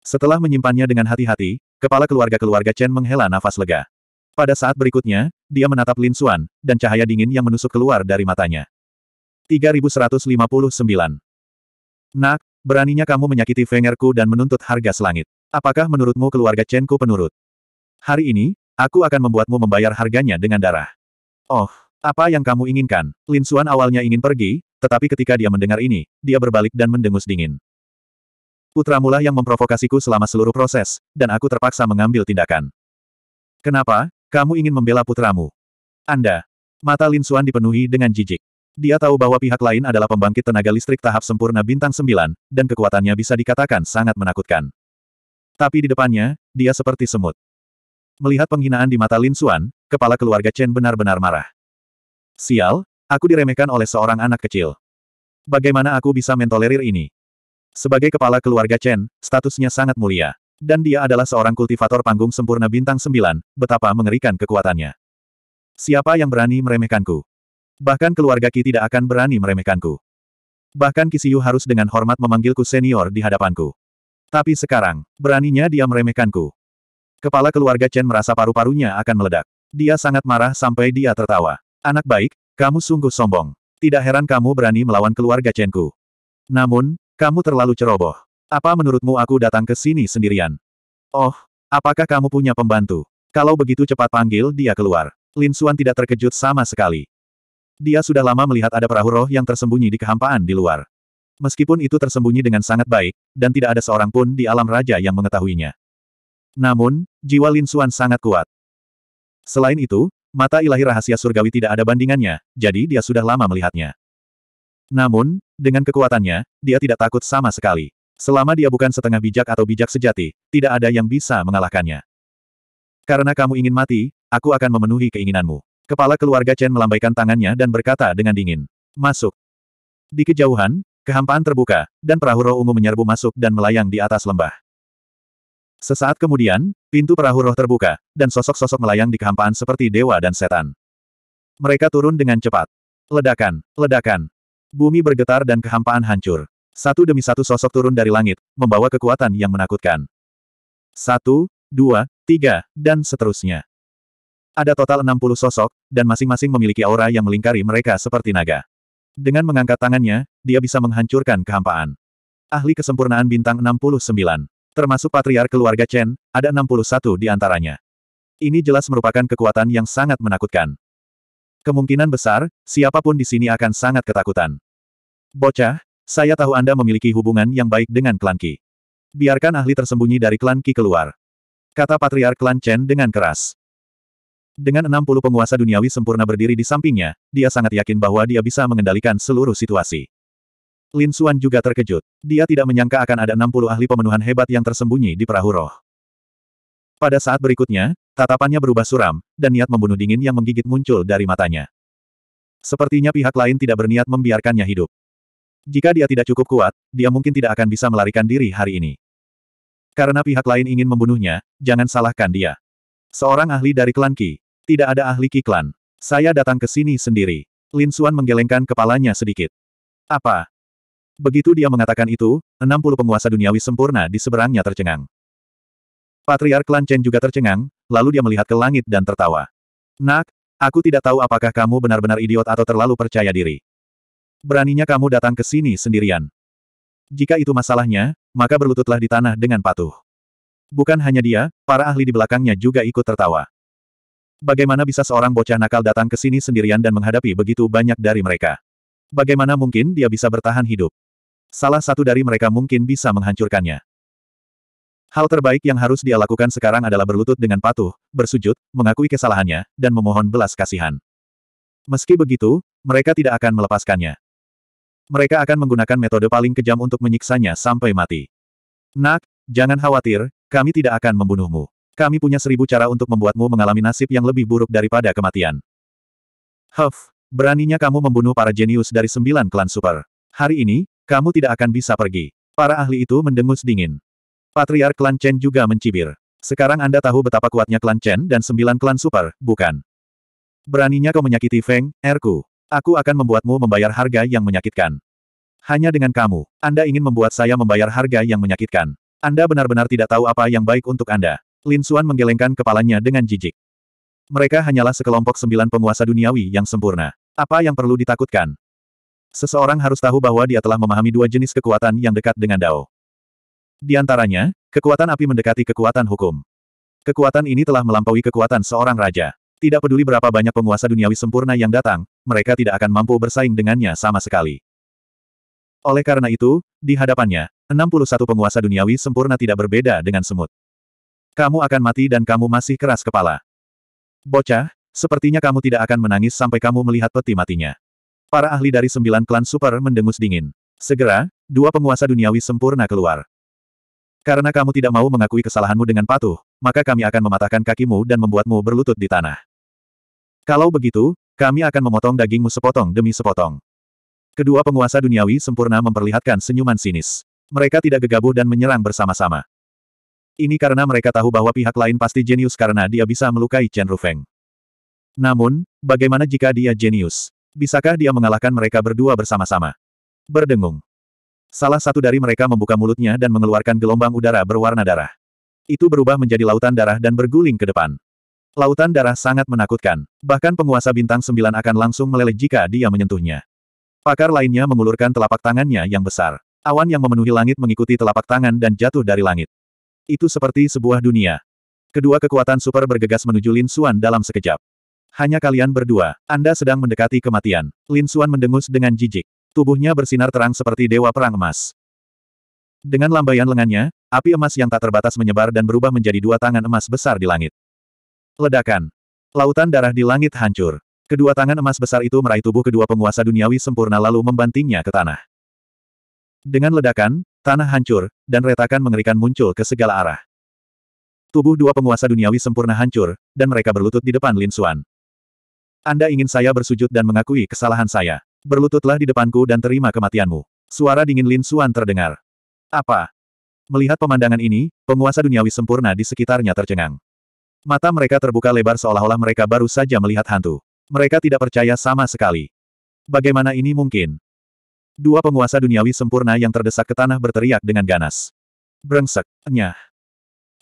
Setelah menyimpannya dengan hati-hati, kepala keluarga-keluarga Chen menghela nafas lega. Pada saat berikutnya, dia menatap Lin Xuan, dan cahaya dingin yang menusuk keluar dari matanya. 3159. Nak, beraninya kamu menyakiti Fengerku dan menuntut harga selangit. Apakah menurutmu keluarga Chenku penurut? Hari ini, aku akan membuatmu membayar harganya dengan darah. Oh, apa yang kamu inginkan? Lin Suan awalnya ingin pergi, tetapi ketika dia mendengar ini, dia berbalik dan mendengus dingin. Putramulah yang memprovokasiku selama seluruh proses, dan aku terpaksa mengambil tindakan. Kenapa? Kamu ingin membela putramu. Anda. Mata Lin Suan dipenuhi dengan jijik. Dia tahu bahwa pihak lain adalah pembangkit tenaga listrik tahap sempurna bintang 9, dan kekuatannya bisa dikatakan sangat menakutkan. Tapi di depannya, dia seperti semut. Melihat penghinaan di mata Lin Suan, kepala keluarga Chen benar-benar marah. Sial, aku diremehkan oleh seorang anak kecil. Bagaimana aku bisa mentolerir ini? Sebagai kepala keluarga Chen, statusnya sangat mulia. Dan dia adalah seorang kultivator panggung sempurna bintang sembilan. betapa mengerikan kekuatannya. Siapa yang berani meremehkanku? Bahkan keluarga Ki tidak akan berani meremehkanku. Bahkan Kisiyu harus dengan hormat memanggilku senior di hadapanku. Tapi sekarang, beraninya dia meremehkanku. Kepala keluarga Chen merasa paru-parunya akan meledak. Dia sangat marah sampai dia tertawa. Anak baik, kamu sungguh sombong. Tidak heran kamu berani melawan keluarga Chenku. Namun, kamu terlalu ceroboh. Apa menurutmu aku datang ke sini sendirian? Oh, apakah kamu punya pembantu? Kalau begitu cepat panggil dia keluar. Lin Suan tidak terkejut sama sekali. Dia sudah lama melihat ada perahu roh yang tersembunyi di kehampaan di luar. Meskipun itu tersembunyi dengan sangat baik, dan tidak ada seorang pun di alam raja yang mengetahuinya. Namun, jiwa Lin Suan sangat kuat. Selain itu, Mata ilahi rahasia surgawi tidak ada bandingannya, jadi dia sudah lama melihatnya. Namun, dengan kekuatannya, dia tidak takut sama sekali. Selama dia bukan setengah bijak atau bijak sejati, tidak ada yang bisa mengalahkannya. Karena kamu ingin mati, aku akan memenuhi keinginanmu. Kepala keluarga Chen melambaikan tangannya dan berkata dengan dingin. Masuk. Di kejauhan, kehampaan terbuka, dan perahu roh ungu menyerbu masuk dan melayang di atas lembah. Sesaat kemudian, pintu perahu roh terbuka, dan sosok-sosok melayang di kehampaan seperti dewa dan setan. Mereka turun dengan cepat. Ledakan, ledakan. Bumi bergetar dan kehampaan hancur. Satu demi satu sosok turun dari langit, membawa kekuatan yang menakutkan. Satu, dua, tiga, dan seterusnya. Ada total 60 sosok, dan masing-masing memiliki aura yang melingkari mereka seperti naga. Dengan mengangkat tangannya, dia bisa menghancurkan kehampaan. Ahli kesempurnaan bintang 69. Termasuk patriark keluarga Chen, ada 61 di antaranya. Ini jelas merupakan kekuatan yang sangat menakutkan. Kemungkinan besar, siapapun di sini akan sangat ketakutan. Bocah, saya tahu Anda memiliki hubungan yang baik dengan klan Ki. Biarkan ahli tersembunyi dari klan Ki keluar. Kata Patriark Klan Chen dengan keras. Dengan 60 penguasa duniawi sempurna berdiri di sampingnya, dia sangat yakin bahwa dia bisa mengendalikan seluruh situasi. Lin Suan juga terkejut. Dia tidak menyangka akan ada 60 ahli pemenuhan hebat yang tersembunyi di perahu roh. Pada saat berikutnya, tatapannya berubah suram, dan niat membunuh dingin yang menggigit muncul dari matanya. Sepertinya pihak lain tidak berniat membiarkannya hidup. Jika dia tidak cukup kuat, dia mungkin tidak akan bisa melarikan diri hari ini. Karena pihak lain ingin membunuhnya, jangan salahkan dia. Seorang ahli dari klan Ki. Tidak ada ahli kiklan. klan. Saya datang ke sini sendiri. Lin Suan menggelengkan kepalanya sedikit. Apa? Begitu dia mengatakan itu, 60 penguasa duniawi sempurna di seberangnya tercengang. Patriark Lan juga tercengang, lalu dia melihat ke langit dan tertawa. Nak, aku tidak tahu apakah kamu benar-benar idiot atau terlalu percaya diri. Beraninya kamu datang ke sini sendirian. Jika itu masalahnya, maka berlututlah di tanah dengan patuh. Bukan hanya dia, para ahli di belakangnya juga ikut tertawa. Bagaimana bisa seorang bocah nakal datang ke sini sendirian dan menghadapi begitu banyak dari mereka? Bagaimana mungkin dia bisa bertahan hidup? salah satu dari mereka mungkin bisa menghancurkannya. Hal terbaik yang harus dia lakukan sekarang adalah berlutut dengan patuh, bersujud, mengakui kesalahannya, dan memohon belas kasihan. Meski begitu, mereka tidak akan melepaskannya. Mereka akan menggunakan metode paling kejam untuk menyiksanya sampai mati. Nak, jangan khawatir, kami tidak akan membunuhmu. Kami punya seribu cara untuk membuatmu mengalami nasib yang lebih buruk daripada kematian. Huff, beraninya kamu membunuh para jenius dari sembilan klan super. Hari ini, kamu tidak akan bisa pergi. Para ahli itu mendengus dingin. Patriark klan Chen juga mencibir. Sekarang Anda tahu betapa kuatnya klan Chen dan sembilan klan super, bukan? Beraninya kau menyakiti Feng, Erku. Aku akan membuatmu membayar harga yang menyakitkan. Hanya dengan kamu, Anda ingin membuat saya membayar harga yang menyakitkan. Anda benar-benar tidak tahu apa yang baik untuk Anda. Lin Xuan menggelengkan kepalanya dengan jijik. Mereka hanyalah sekelompok sembilan penguasa duniawi yang sempurna. Apa yang perlu ditakutkan? Seseorang harus tahu bahwa dia telah memahami dua jenis kekuatan yang dekat dengan Dao. Di antaranya, kekuatan api mendekati kekuatan hukum. Kekuatan ini telah melampaui kekuatan seorang raja. Tidak peduli berapa banyak penguasa duniawi sempurna yang datang, mereka tidak akan mampu bersaing dengannya sama sekali. Oleh karena itu, di hadapannya, 61 penguasa duniawi sempurna tidak berbeda dengan semut. Kamu akan mati dan kamu masih keras kepala. Bocah, sepertinya kamu tidak akan menangis sampai kamu melihat peti matinya. Para ahli dari sembilan klan super mendengus dingin. Segera, dua penguasa duniawi sempurna keluar. Karena kamu tidak mau mengakui kesalahanmu dengan patuh, maka kami akan mematahkan kakimu dan membuatmu berlutut di tanah. Kalau begitu, kami akan memotong dagingmu sepotong demi sepotong. Kedua penguasa duniawi sempurna memperlihatkan senyuman sinis. Mereka tidak gegabah dan menyerang bersama-sama. Ini karena mereka tahu bahwa pihak lain pasti jenius karena dia bisa melukai Chen Rufeng. Namun, bagaimana jika dia jenius? Bisakah dia mengalahkan mereka berdua bersama-sama? Berdengung. Salah satu dari mereka membuka mulutnya dan mengeluarkan gelombang udara berwarna darah. Itu berubah menjadi lautan darah dan berguling ke depan. Lautan darah sangat menakutkan. Bahkan penguasa bintang sembilan akan langsung meleleh jika dia menyentuhnya. Pakar lainnya mengulurkan telapak tangannya yang besar. Awan yang memenuhi langit mengikuti telapak tangan dan jatuh dari langit. Itu seperti sebuah dunia. Kedua kekuatan super bergegas menuju Lin Xuan dalam sekejap. Hanya kalian berdua. Anda sedang mendekati kematian. Lin Xuan mendengus dengan jijik. Tubuhnya bersinar terang seperti dewa perang emas. Dengan lambaian lengannya, api emas yang tak terbatas menyebar dan berubah menjadi dua tangan emas besar di langit. Ledakan. Lautan darah di langit hancur. Kedua tangan emas besar itu meraih tubuh kedua penguasa duniawi sempurna lalu membantingnya ke tanah. Dengan ledakan, tanah hancur, dan retakan mengerikan muncul ke segala arah. Tubuh dua penguasa duniawi sempurna hancur, dan mereka berlutut di depan Lin Xuan. Anda ingin saya bersujud dan mengakui kesalahan saya. Berlututlah di depanku dan terima kematianmu. Suara dingin Lin Xuan terdengar. Apa? Melihat pemandangan ini, penguasa duniawi sempurna di sekitarnya tercengang. Mata mereka terbuka lebar seolah-olah mereka baru saja melihat hantu. Mereka tidak percaya sama sekali. Bagaimana ini mungkin? Dua penguasa duniawi sempurna yang terdesak ke tanah berteriak dengan ganas. Brengsek, nyah.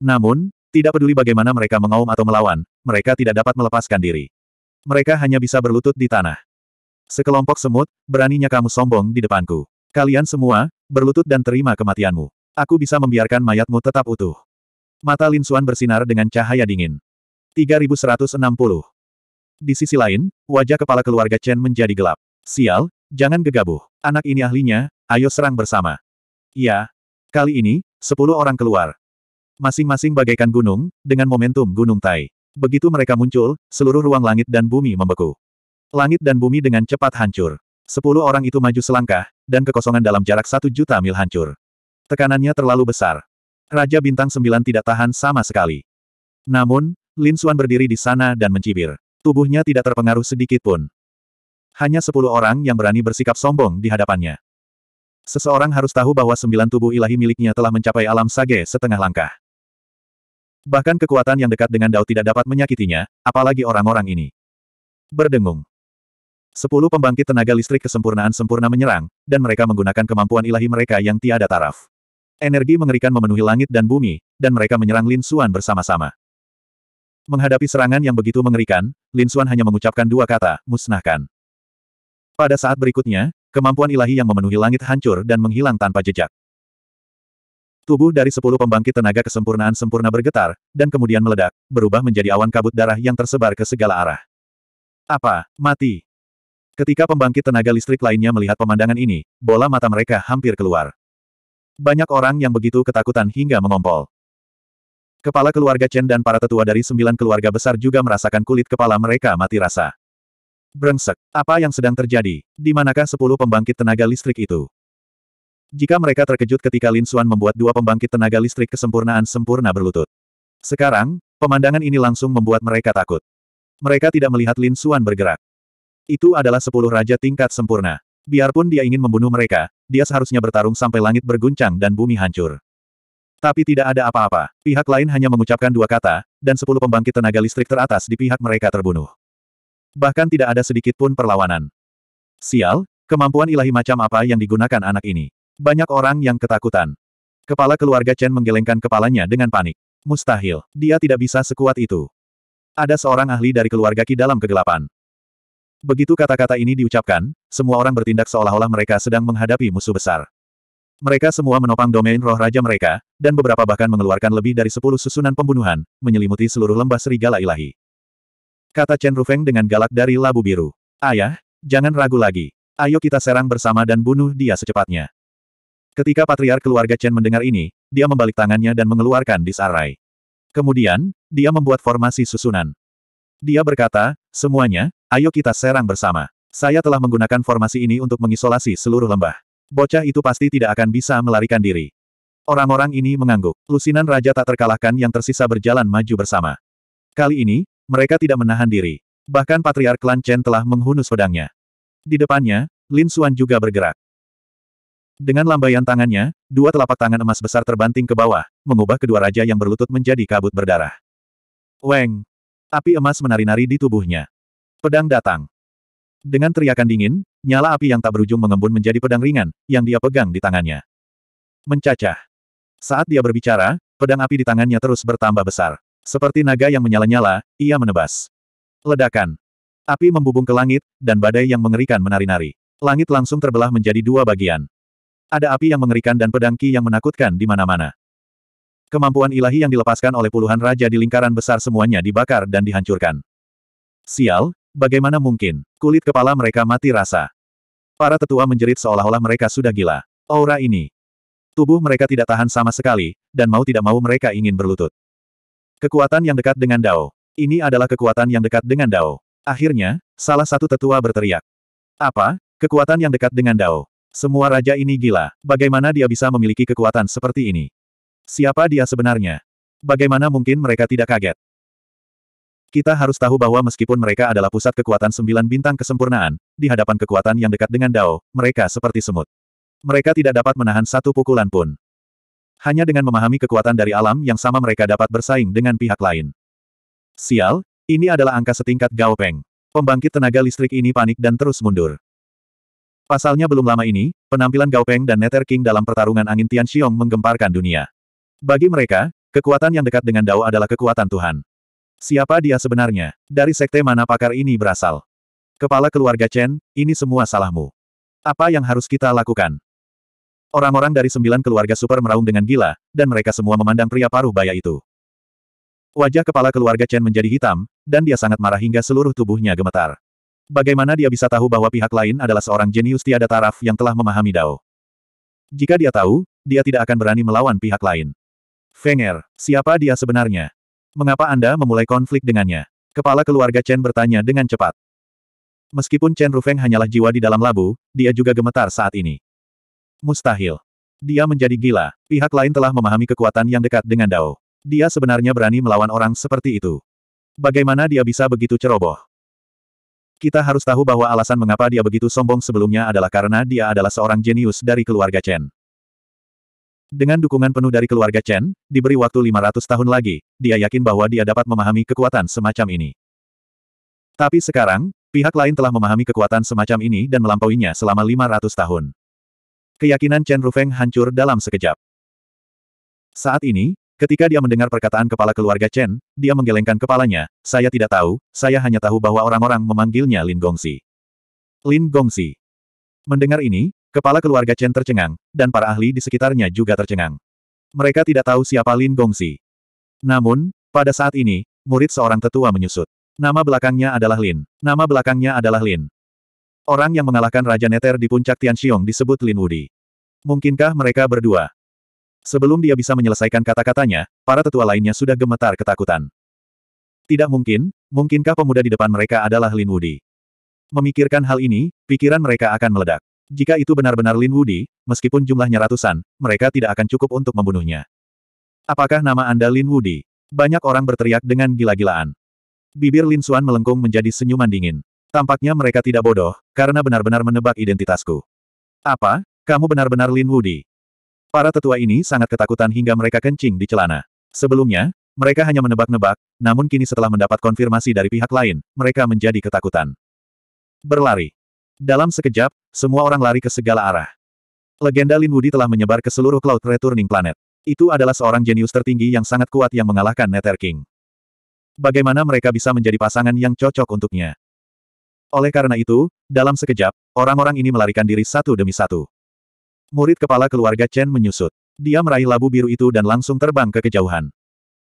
Namun, tidak peduli bagaimana mereka mengaum atau melawan, mereka tidak dapat melepaskan diri. Mereka hanya bisa berlutut di tanah. Sekelompok semut, beraninya kamu sombong di depanku. Kalian semua, berlutut dan terima kematianmu. Aku bisa membiarkan mayatmu tetap utuh. Mata Lin Xuan bersinar dengan cahaya dingin. 3160. Di sisi lain, wajah kepala keluarga Chen menjadi gelap. Sial, jangan gegabuh. Anak ini ahlinya, ayo serang bersama. Ya. Kali ini, sepuluh orang keluar. Masing-masing bagaikan gunung, dengan momentum gunung Tai. Begitu mereka muncul, seluruh ruang langit dan bumi membeku. Langit dan bumi dengan cepat hancur. Sepuluh orang itu maju selangkah, dan kekosongan dalam jarak satu juta mil hancur. Tekanannya terlalu besar. Raja Bintang Sembilan tidak tahan sama sekali. Namun, Lin Xuan berdiri di sana dan mencibir. Tubuhnya tidak terpengaruh sedikit pun. Hanya sepuluh orang yang berani bersikap sombong di hadapannya. Seseorang harus tahu bahwa sembilan tubuh ilahi miliknya telah mencapai alam sage setengah langkah. Bahkan kekuatan yang dekat dengan Dao tidak dapat menyakitinya, apalagi orang-orang ini. Berdengung. Sepuluh pembangkit tenaga listrik kesempurnaan sempurna menyerang, dan mereka menggunakan kemampuan ilahi mereka yang tiada taraf. Energi mengerikan memenuhi langit dan bumi, dan mereka menyerang Lin Xuan bersama-sama. Menghadapi serangan yang begitu mengerikan, Lin Xuan hanya mengucapkan dua kata, musnahkan. Pada saat berikutnya, kemampuan ilahi yang memenuhi langit hancur dan menghilang tanpa jejak. Tubuh dari sepuluh pembangkit tenaga kesempurnaan sempurna bergetar, dan kemudian meledak, berubah menjadi awan kabut darah yang tersebar ke segala arah. Apa? Mati. Ketika pembangkit tenaga listrik lainnya melihat pemandangan ini, bola mata mereka hampir keluar. Banyak orang yang begitu ketakutan hingga mengompol. Kepala keluarga Chen dan para tetua dari sembilan keluarga besar juga merasakan kulit kepala mereka mati rasa. Brengsek, apa yang sedang terjadi? Di manakah sepuluh pembangkit tenaga listrik itu? Jika mereka terkejut ketika Lin Xuan membuat dua pembangkit tenaga listrik kesempurnaan sempurna berlutut. Sekarang, pemandangan ini langsung membuat mereka takut. Mereka tidak melihat Lin Xuan bergerak. Itu adalah sepuluh raja tingkat sempurna. Biarpun dia ingin membunuh mereka, dia seharusnya bertarung sampai langit berguncang dan bumi hancur. Tapi tidak ada apa-apa. Pihak lain hanya mengucapkan dua kata, dan sepuluh pembangkit tenaga listrik teratas di pihak mereka terbunuh. Bahkan tidak ada sedikit pun perlawanan. Sial, kemampuan ilahi macam apa yang digunakan anak ini? Banyak orang yang ketakutan. Kepala keluarga Chen menggelengkan kepalanya dengan panik. Mustahil, dia tidak bisa sekuat itu. Ada seorang ahli dari keluarga Ki dalam kegelapan. Begitu kata-kata ini diucapkan, semua orang bertindak seolah-olah mereka sedang menghadapi musuh besar. Mereka semua menopang domain roh raja mereka, dan beberapa bahkan mengeluarkan lebih dari sepuluh susunan pembunuhan, menyelimuti seluruh lembah serigala ilahi. Kata Chen Rufeng dengan galak dari labu biru. Ayah, jangan ragu lagi. Ayo kita serang bersama dan bunuh dia secepatnya. Ketika patriar keluarga Chen mendengar ini, dia membalik tangannya dan mengeluarkan disarai. Kemudian, dia membuat formasi susunan. Dia berkata, semuanya, ayo kita serang bersama. Saya telah menggunakan formasi ini untuk mengisolasi seluruh lembah. Bocah itu pasti tidak akan bisa melarikan diri. Orang-orang ini mengangguk. Lusinan Raja tak terkalahkan yang tersisa berjalan maju bersama. Kali ini, mereka tidak menahan diri. Bahkan Patriark Klan Chen telah menghunus pedangnya. Di depannya, Lin Suan juga bergerak. Dengan lambaian tangannya, dua telapak tangan emas besar terbanting ke bawah, mengubah kedua raja yang berlutut menjadi kabut berdarah. Weng! Api emas menari-nari di tubuhnya. Pedang datang. Dengan teriakan dingin, nyala api yang tak berujung mengembun menjadi pedang ringan, yang dia pegang di tangannya. Mencacah. Saat dia berbicara, pedang api di tangannya terus bertambah besar. Seperti naga yang menyala-nyala, ia menebas. Ledakan. Api membubung ke langit, dan badai yang mengerikan menari-nari. Langit langsung terbelah menjadi dua bagian. Ada api yang mengerikan dan pedang ki yang menakutkan di mana-mana. Kemampuan ilahi yang dilepaskan oleh puluhan raja di lingkaran besar semuanya dibakar dan dihancurkan. Sial, bagaimana mungkin? Kulit kepala mereka mati rasa. Para tetua menjerit seolah-olah mereka sudah gila. Aura ini. Tubuh mereka tidak tahan sama sekali, dan mau tidak mau mereka ingin berlutut. Kekuatan yang dekat dengan Dao. Ini adalah kekuatan yang dekat dengan Dao. Akhirnya, salah satu tetua berteriak. Apa? Kekuatan yang dekat dengan Dao. Semua raja ini gila. Bagaimana dia bisa memiliki kekuatan seperti ini? Siapa dia sebenarnya? Bagaimana mungkin mereka tidak kaget? Kita harus tahu bahwa meskipun mereka adalah pusat kekuatan sembilan bintang kesempurnaan, di hadapan kekuatan yang dekat dengan Dao, mereka seperti semut. Mereka tidak dapat menahan satu pukulan pun. Hanya dengan memahami kekuatan dari alam yang sama mereka dapat bersaing dengan pihak lain. Sial, ini adalah angka setingkat Gao Peng. Pembangkit tenaga listrik ini panik dan terus mundur. Pasalnya belum lama ini, penampilan Gao Peng dan Nether King dalam pertarungan angin Tian Xiong menggemparkan dunia. Bagi mereka, kekuatan yang dekat dengan Dao adalah kekuatan Tuhan. Siapa dia sebenarnya? Dari sekte mana pakar ini berasal? Kepala keluarga Chen, ini semua salahmu. Apa yang harus kita lakukan? Orang-orang dari sembilan keluarga super meraung dengan gila, dan mereka semua memandang pria paruh baya itu. Wajah kepala keluarga Chen menjadi hitam, dan dia sangat marah hingga seluruh tubuhnya gemetar. Bagaimana dia bisa tahu bahwa pihak lain adalah seorang jenius tiada taraf yang telah memahami Dao? Jika dia tahu, dia tidak akan berani melawan pihak lain. Fenger, siapa dia sebenarnya? Mengapa Anda memulai konflik dengannya? Kepala keluarga Chen bertanya dengan cepat. Meskipun Chen Rufeng hanyalah jiwa di dalam labu, dia juga gemetar saat ini. Mustahil. Dia menjadi gila. Pihak lain telah memahami kekuatan yang dekat dengan Dao. Dia sebenarnya berani melawan orang seperti itu. Bagaimana dia bisa begitu ceroboh? Kita harus tahu bahwa alasan mengapa dia begitu sombong sebelumnya adalah karena dia adalah seorang jenius dari keluarga Chen. Dengan dukungan penuh dari keluarga Chen, diberi waktu 500 tahun lagi, dia yakin bahwa dia dapat memahami kekuatan semacam ini. Tapi sekarang, pihak lain telah memahami kekuatan semacam ini dan melampauinya selama 500 tahun. Keyakinan Chen Rufeng hancur dalam sekejap. Saat ini, Ketika dia mendengar perkataan kepala keluarga Chen, dia menggelengkan kepalanya, saya tidak tahu, saya hanya tahu bahwa orang-orang memanggilnya Lin Gongsi. Lin Gongsi. Mendengar ini, kepala keluarga Chen tercengang, dan para ahli di sekitarnya juga tercengang. Mereka tidak tahu siapa Lin Gongsi. Namun, pada saat ini, murid seorang tetua menyusut. Nama belakangnya adalah Lin. Nama belakangnya adalah Lin. Orang yang mengalahkan Raja Neter di puncak Tianxiong disebut Lin Wudi. Mungkinkah mereka berdua? Sebelum dia bisa menyelesaikan kata-katanya, para tetua lainnya sudah gemetar ketakutan. Tidak mungkin, mungkinkah pemuda di depan mereka adalah Lin Wudi? Memikirkan hal ini, pikiran mereka akan meledak. Jika itu benar-benar Lin Wudi, meskipun jumlahnya ratusan, mereka tidak akan cukup untuk membunuhnya. Apakah nama Anda Lin Wudi? Banyak orang berteriak dengan gila-gilaan. Bibir Lin Suan melengkung menjadi senyuman dingin. Tampaknya mereka tidak bodoh, karena benar-benar menebak identitasku. Apa? Kamu benar-benar Lin Wudi? Para tetua ini sangat ketakutan hingga mereka kencing di celana. Sebelumnya, mereka hanya menebak-nebak, namun kini setelah mendapat konfirmasi dari pihak lain, mereka menjadi ketakutan. Berlari. Dalam sekejap, semua orang lari ke segala arah. Legenda Lin Wudi telah menyebar ke seluruh Cloud Returning Planet. Itu adalah seorang jenius tertinggi yang sangat kuat yang mengalahkan Nether King. Bagaimana mereka bisa menjadi pasangan yang cocok untuknya? Oleh karena itu, dalam sekejap, orang-orang ini melarikan diri satu demi satu. Murid kepala keluarga Chen menyusut. Dia meraih labu biru itu dan langsung terbang ke kejauhan.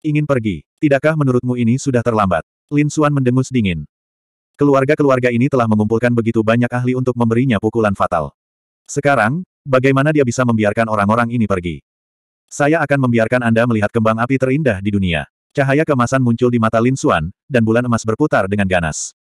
Ingin pergi. Tidakkah menurutmu ini sudah terlambat? Lin Xuan mendengus dingin. Keluarga-keluarga ini telah mengumpulkan begitu banyak ahli untuk memberinya pukulan fatal. Sekarang, bagaimana dia bisa membiarkan orang-orang ini pergi? Saya akan membiarkan Anda melihat kembang api terindah di dunia. Cahaya kemasan muncul di mata Lin Xuan, dan bulan emas berputar dengan ganas.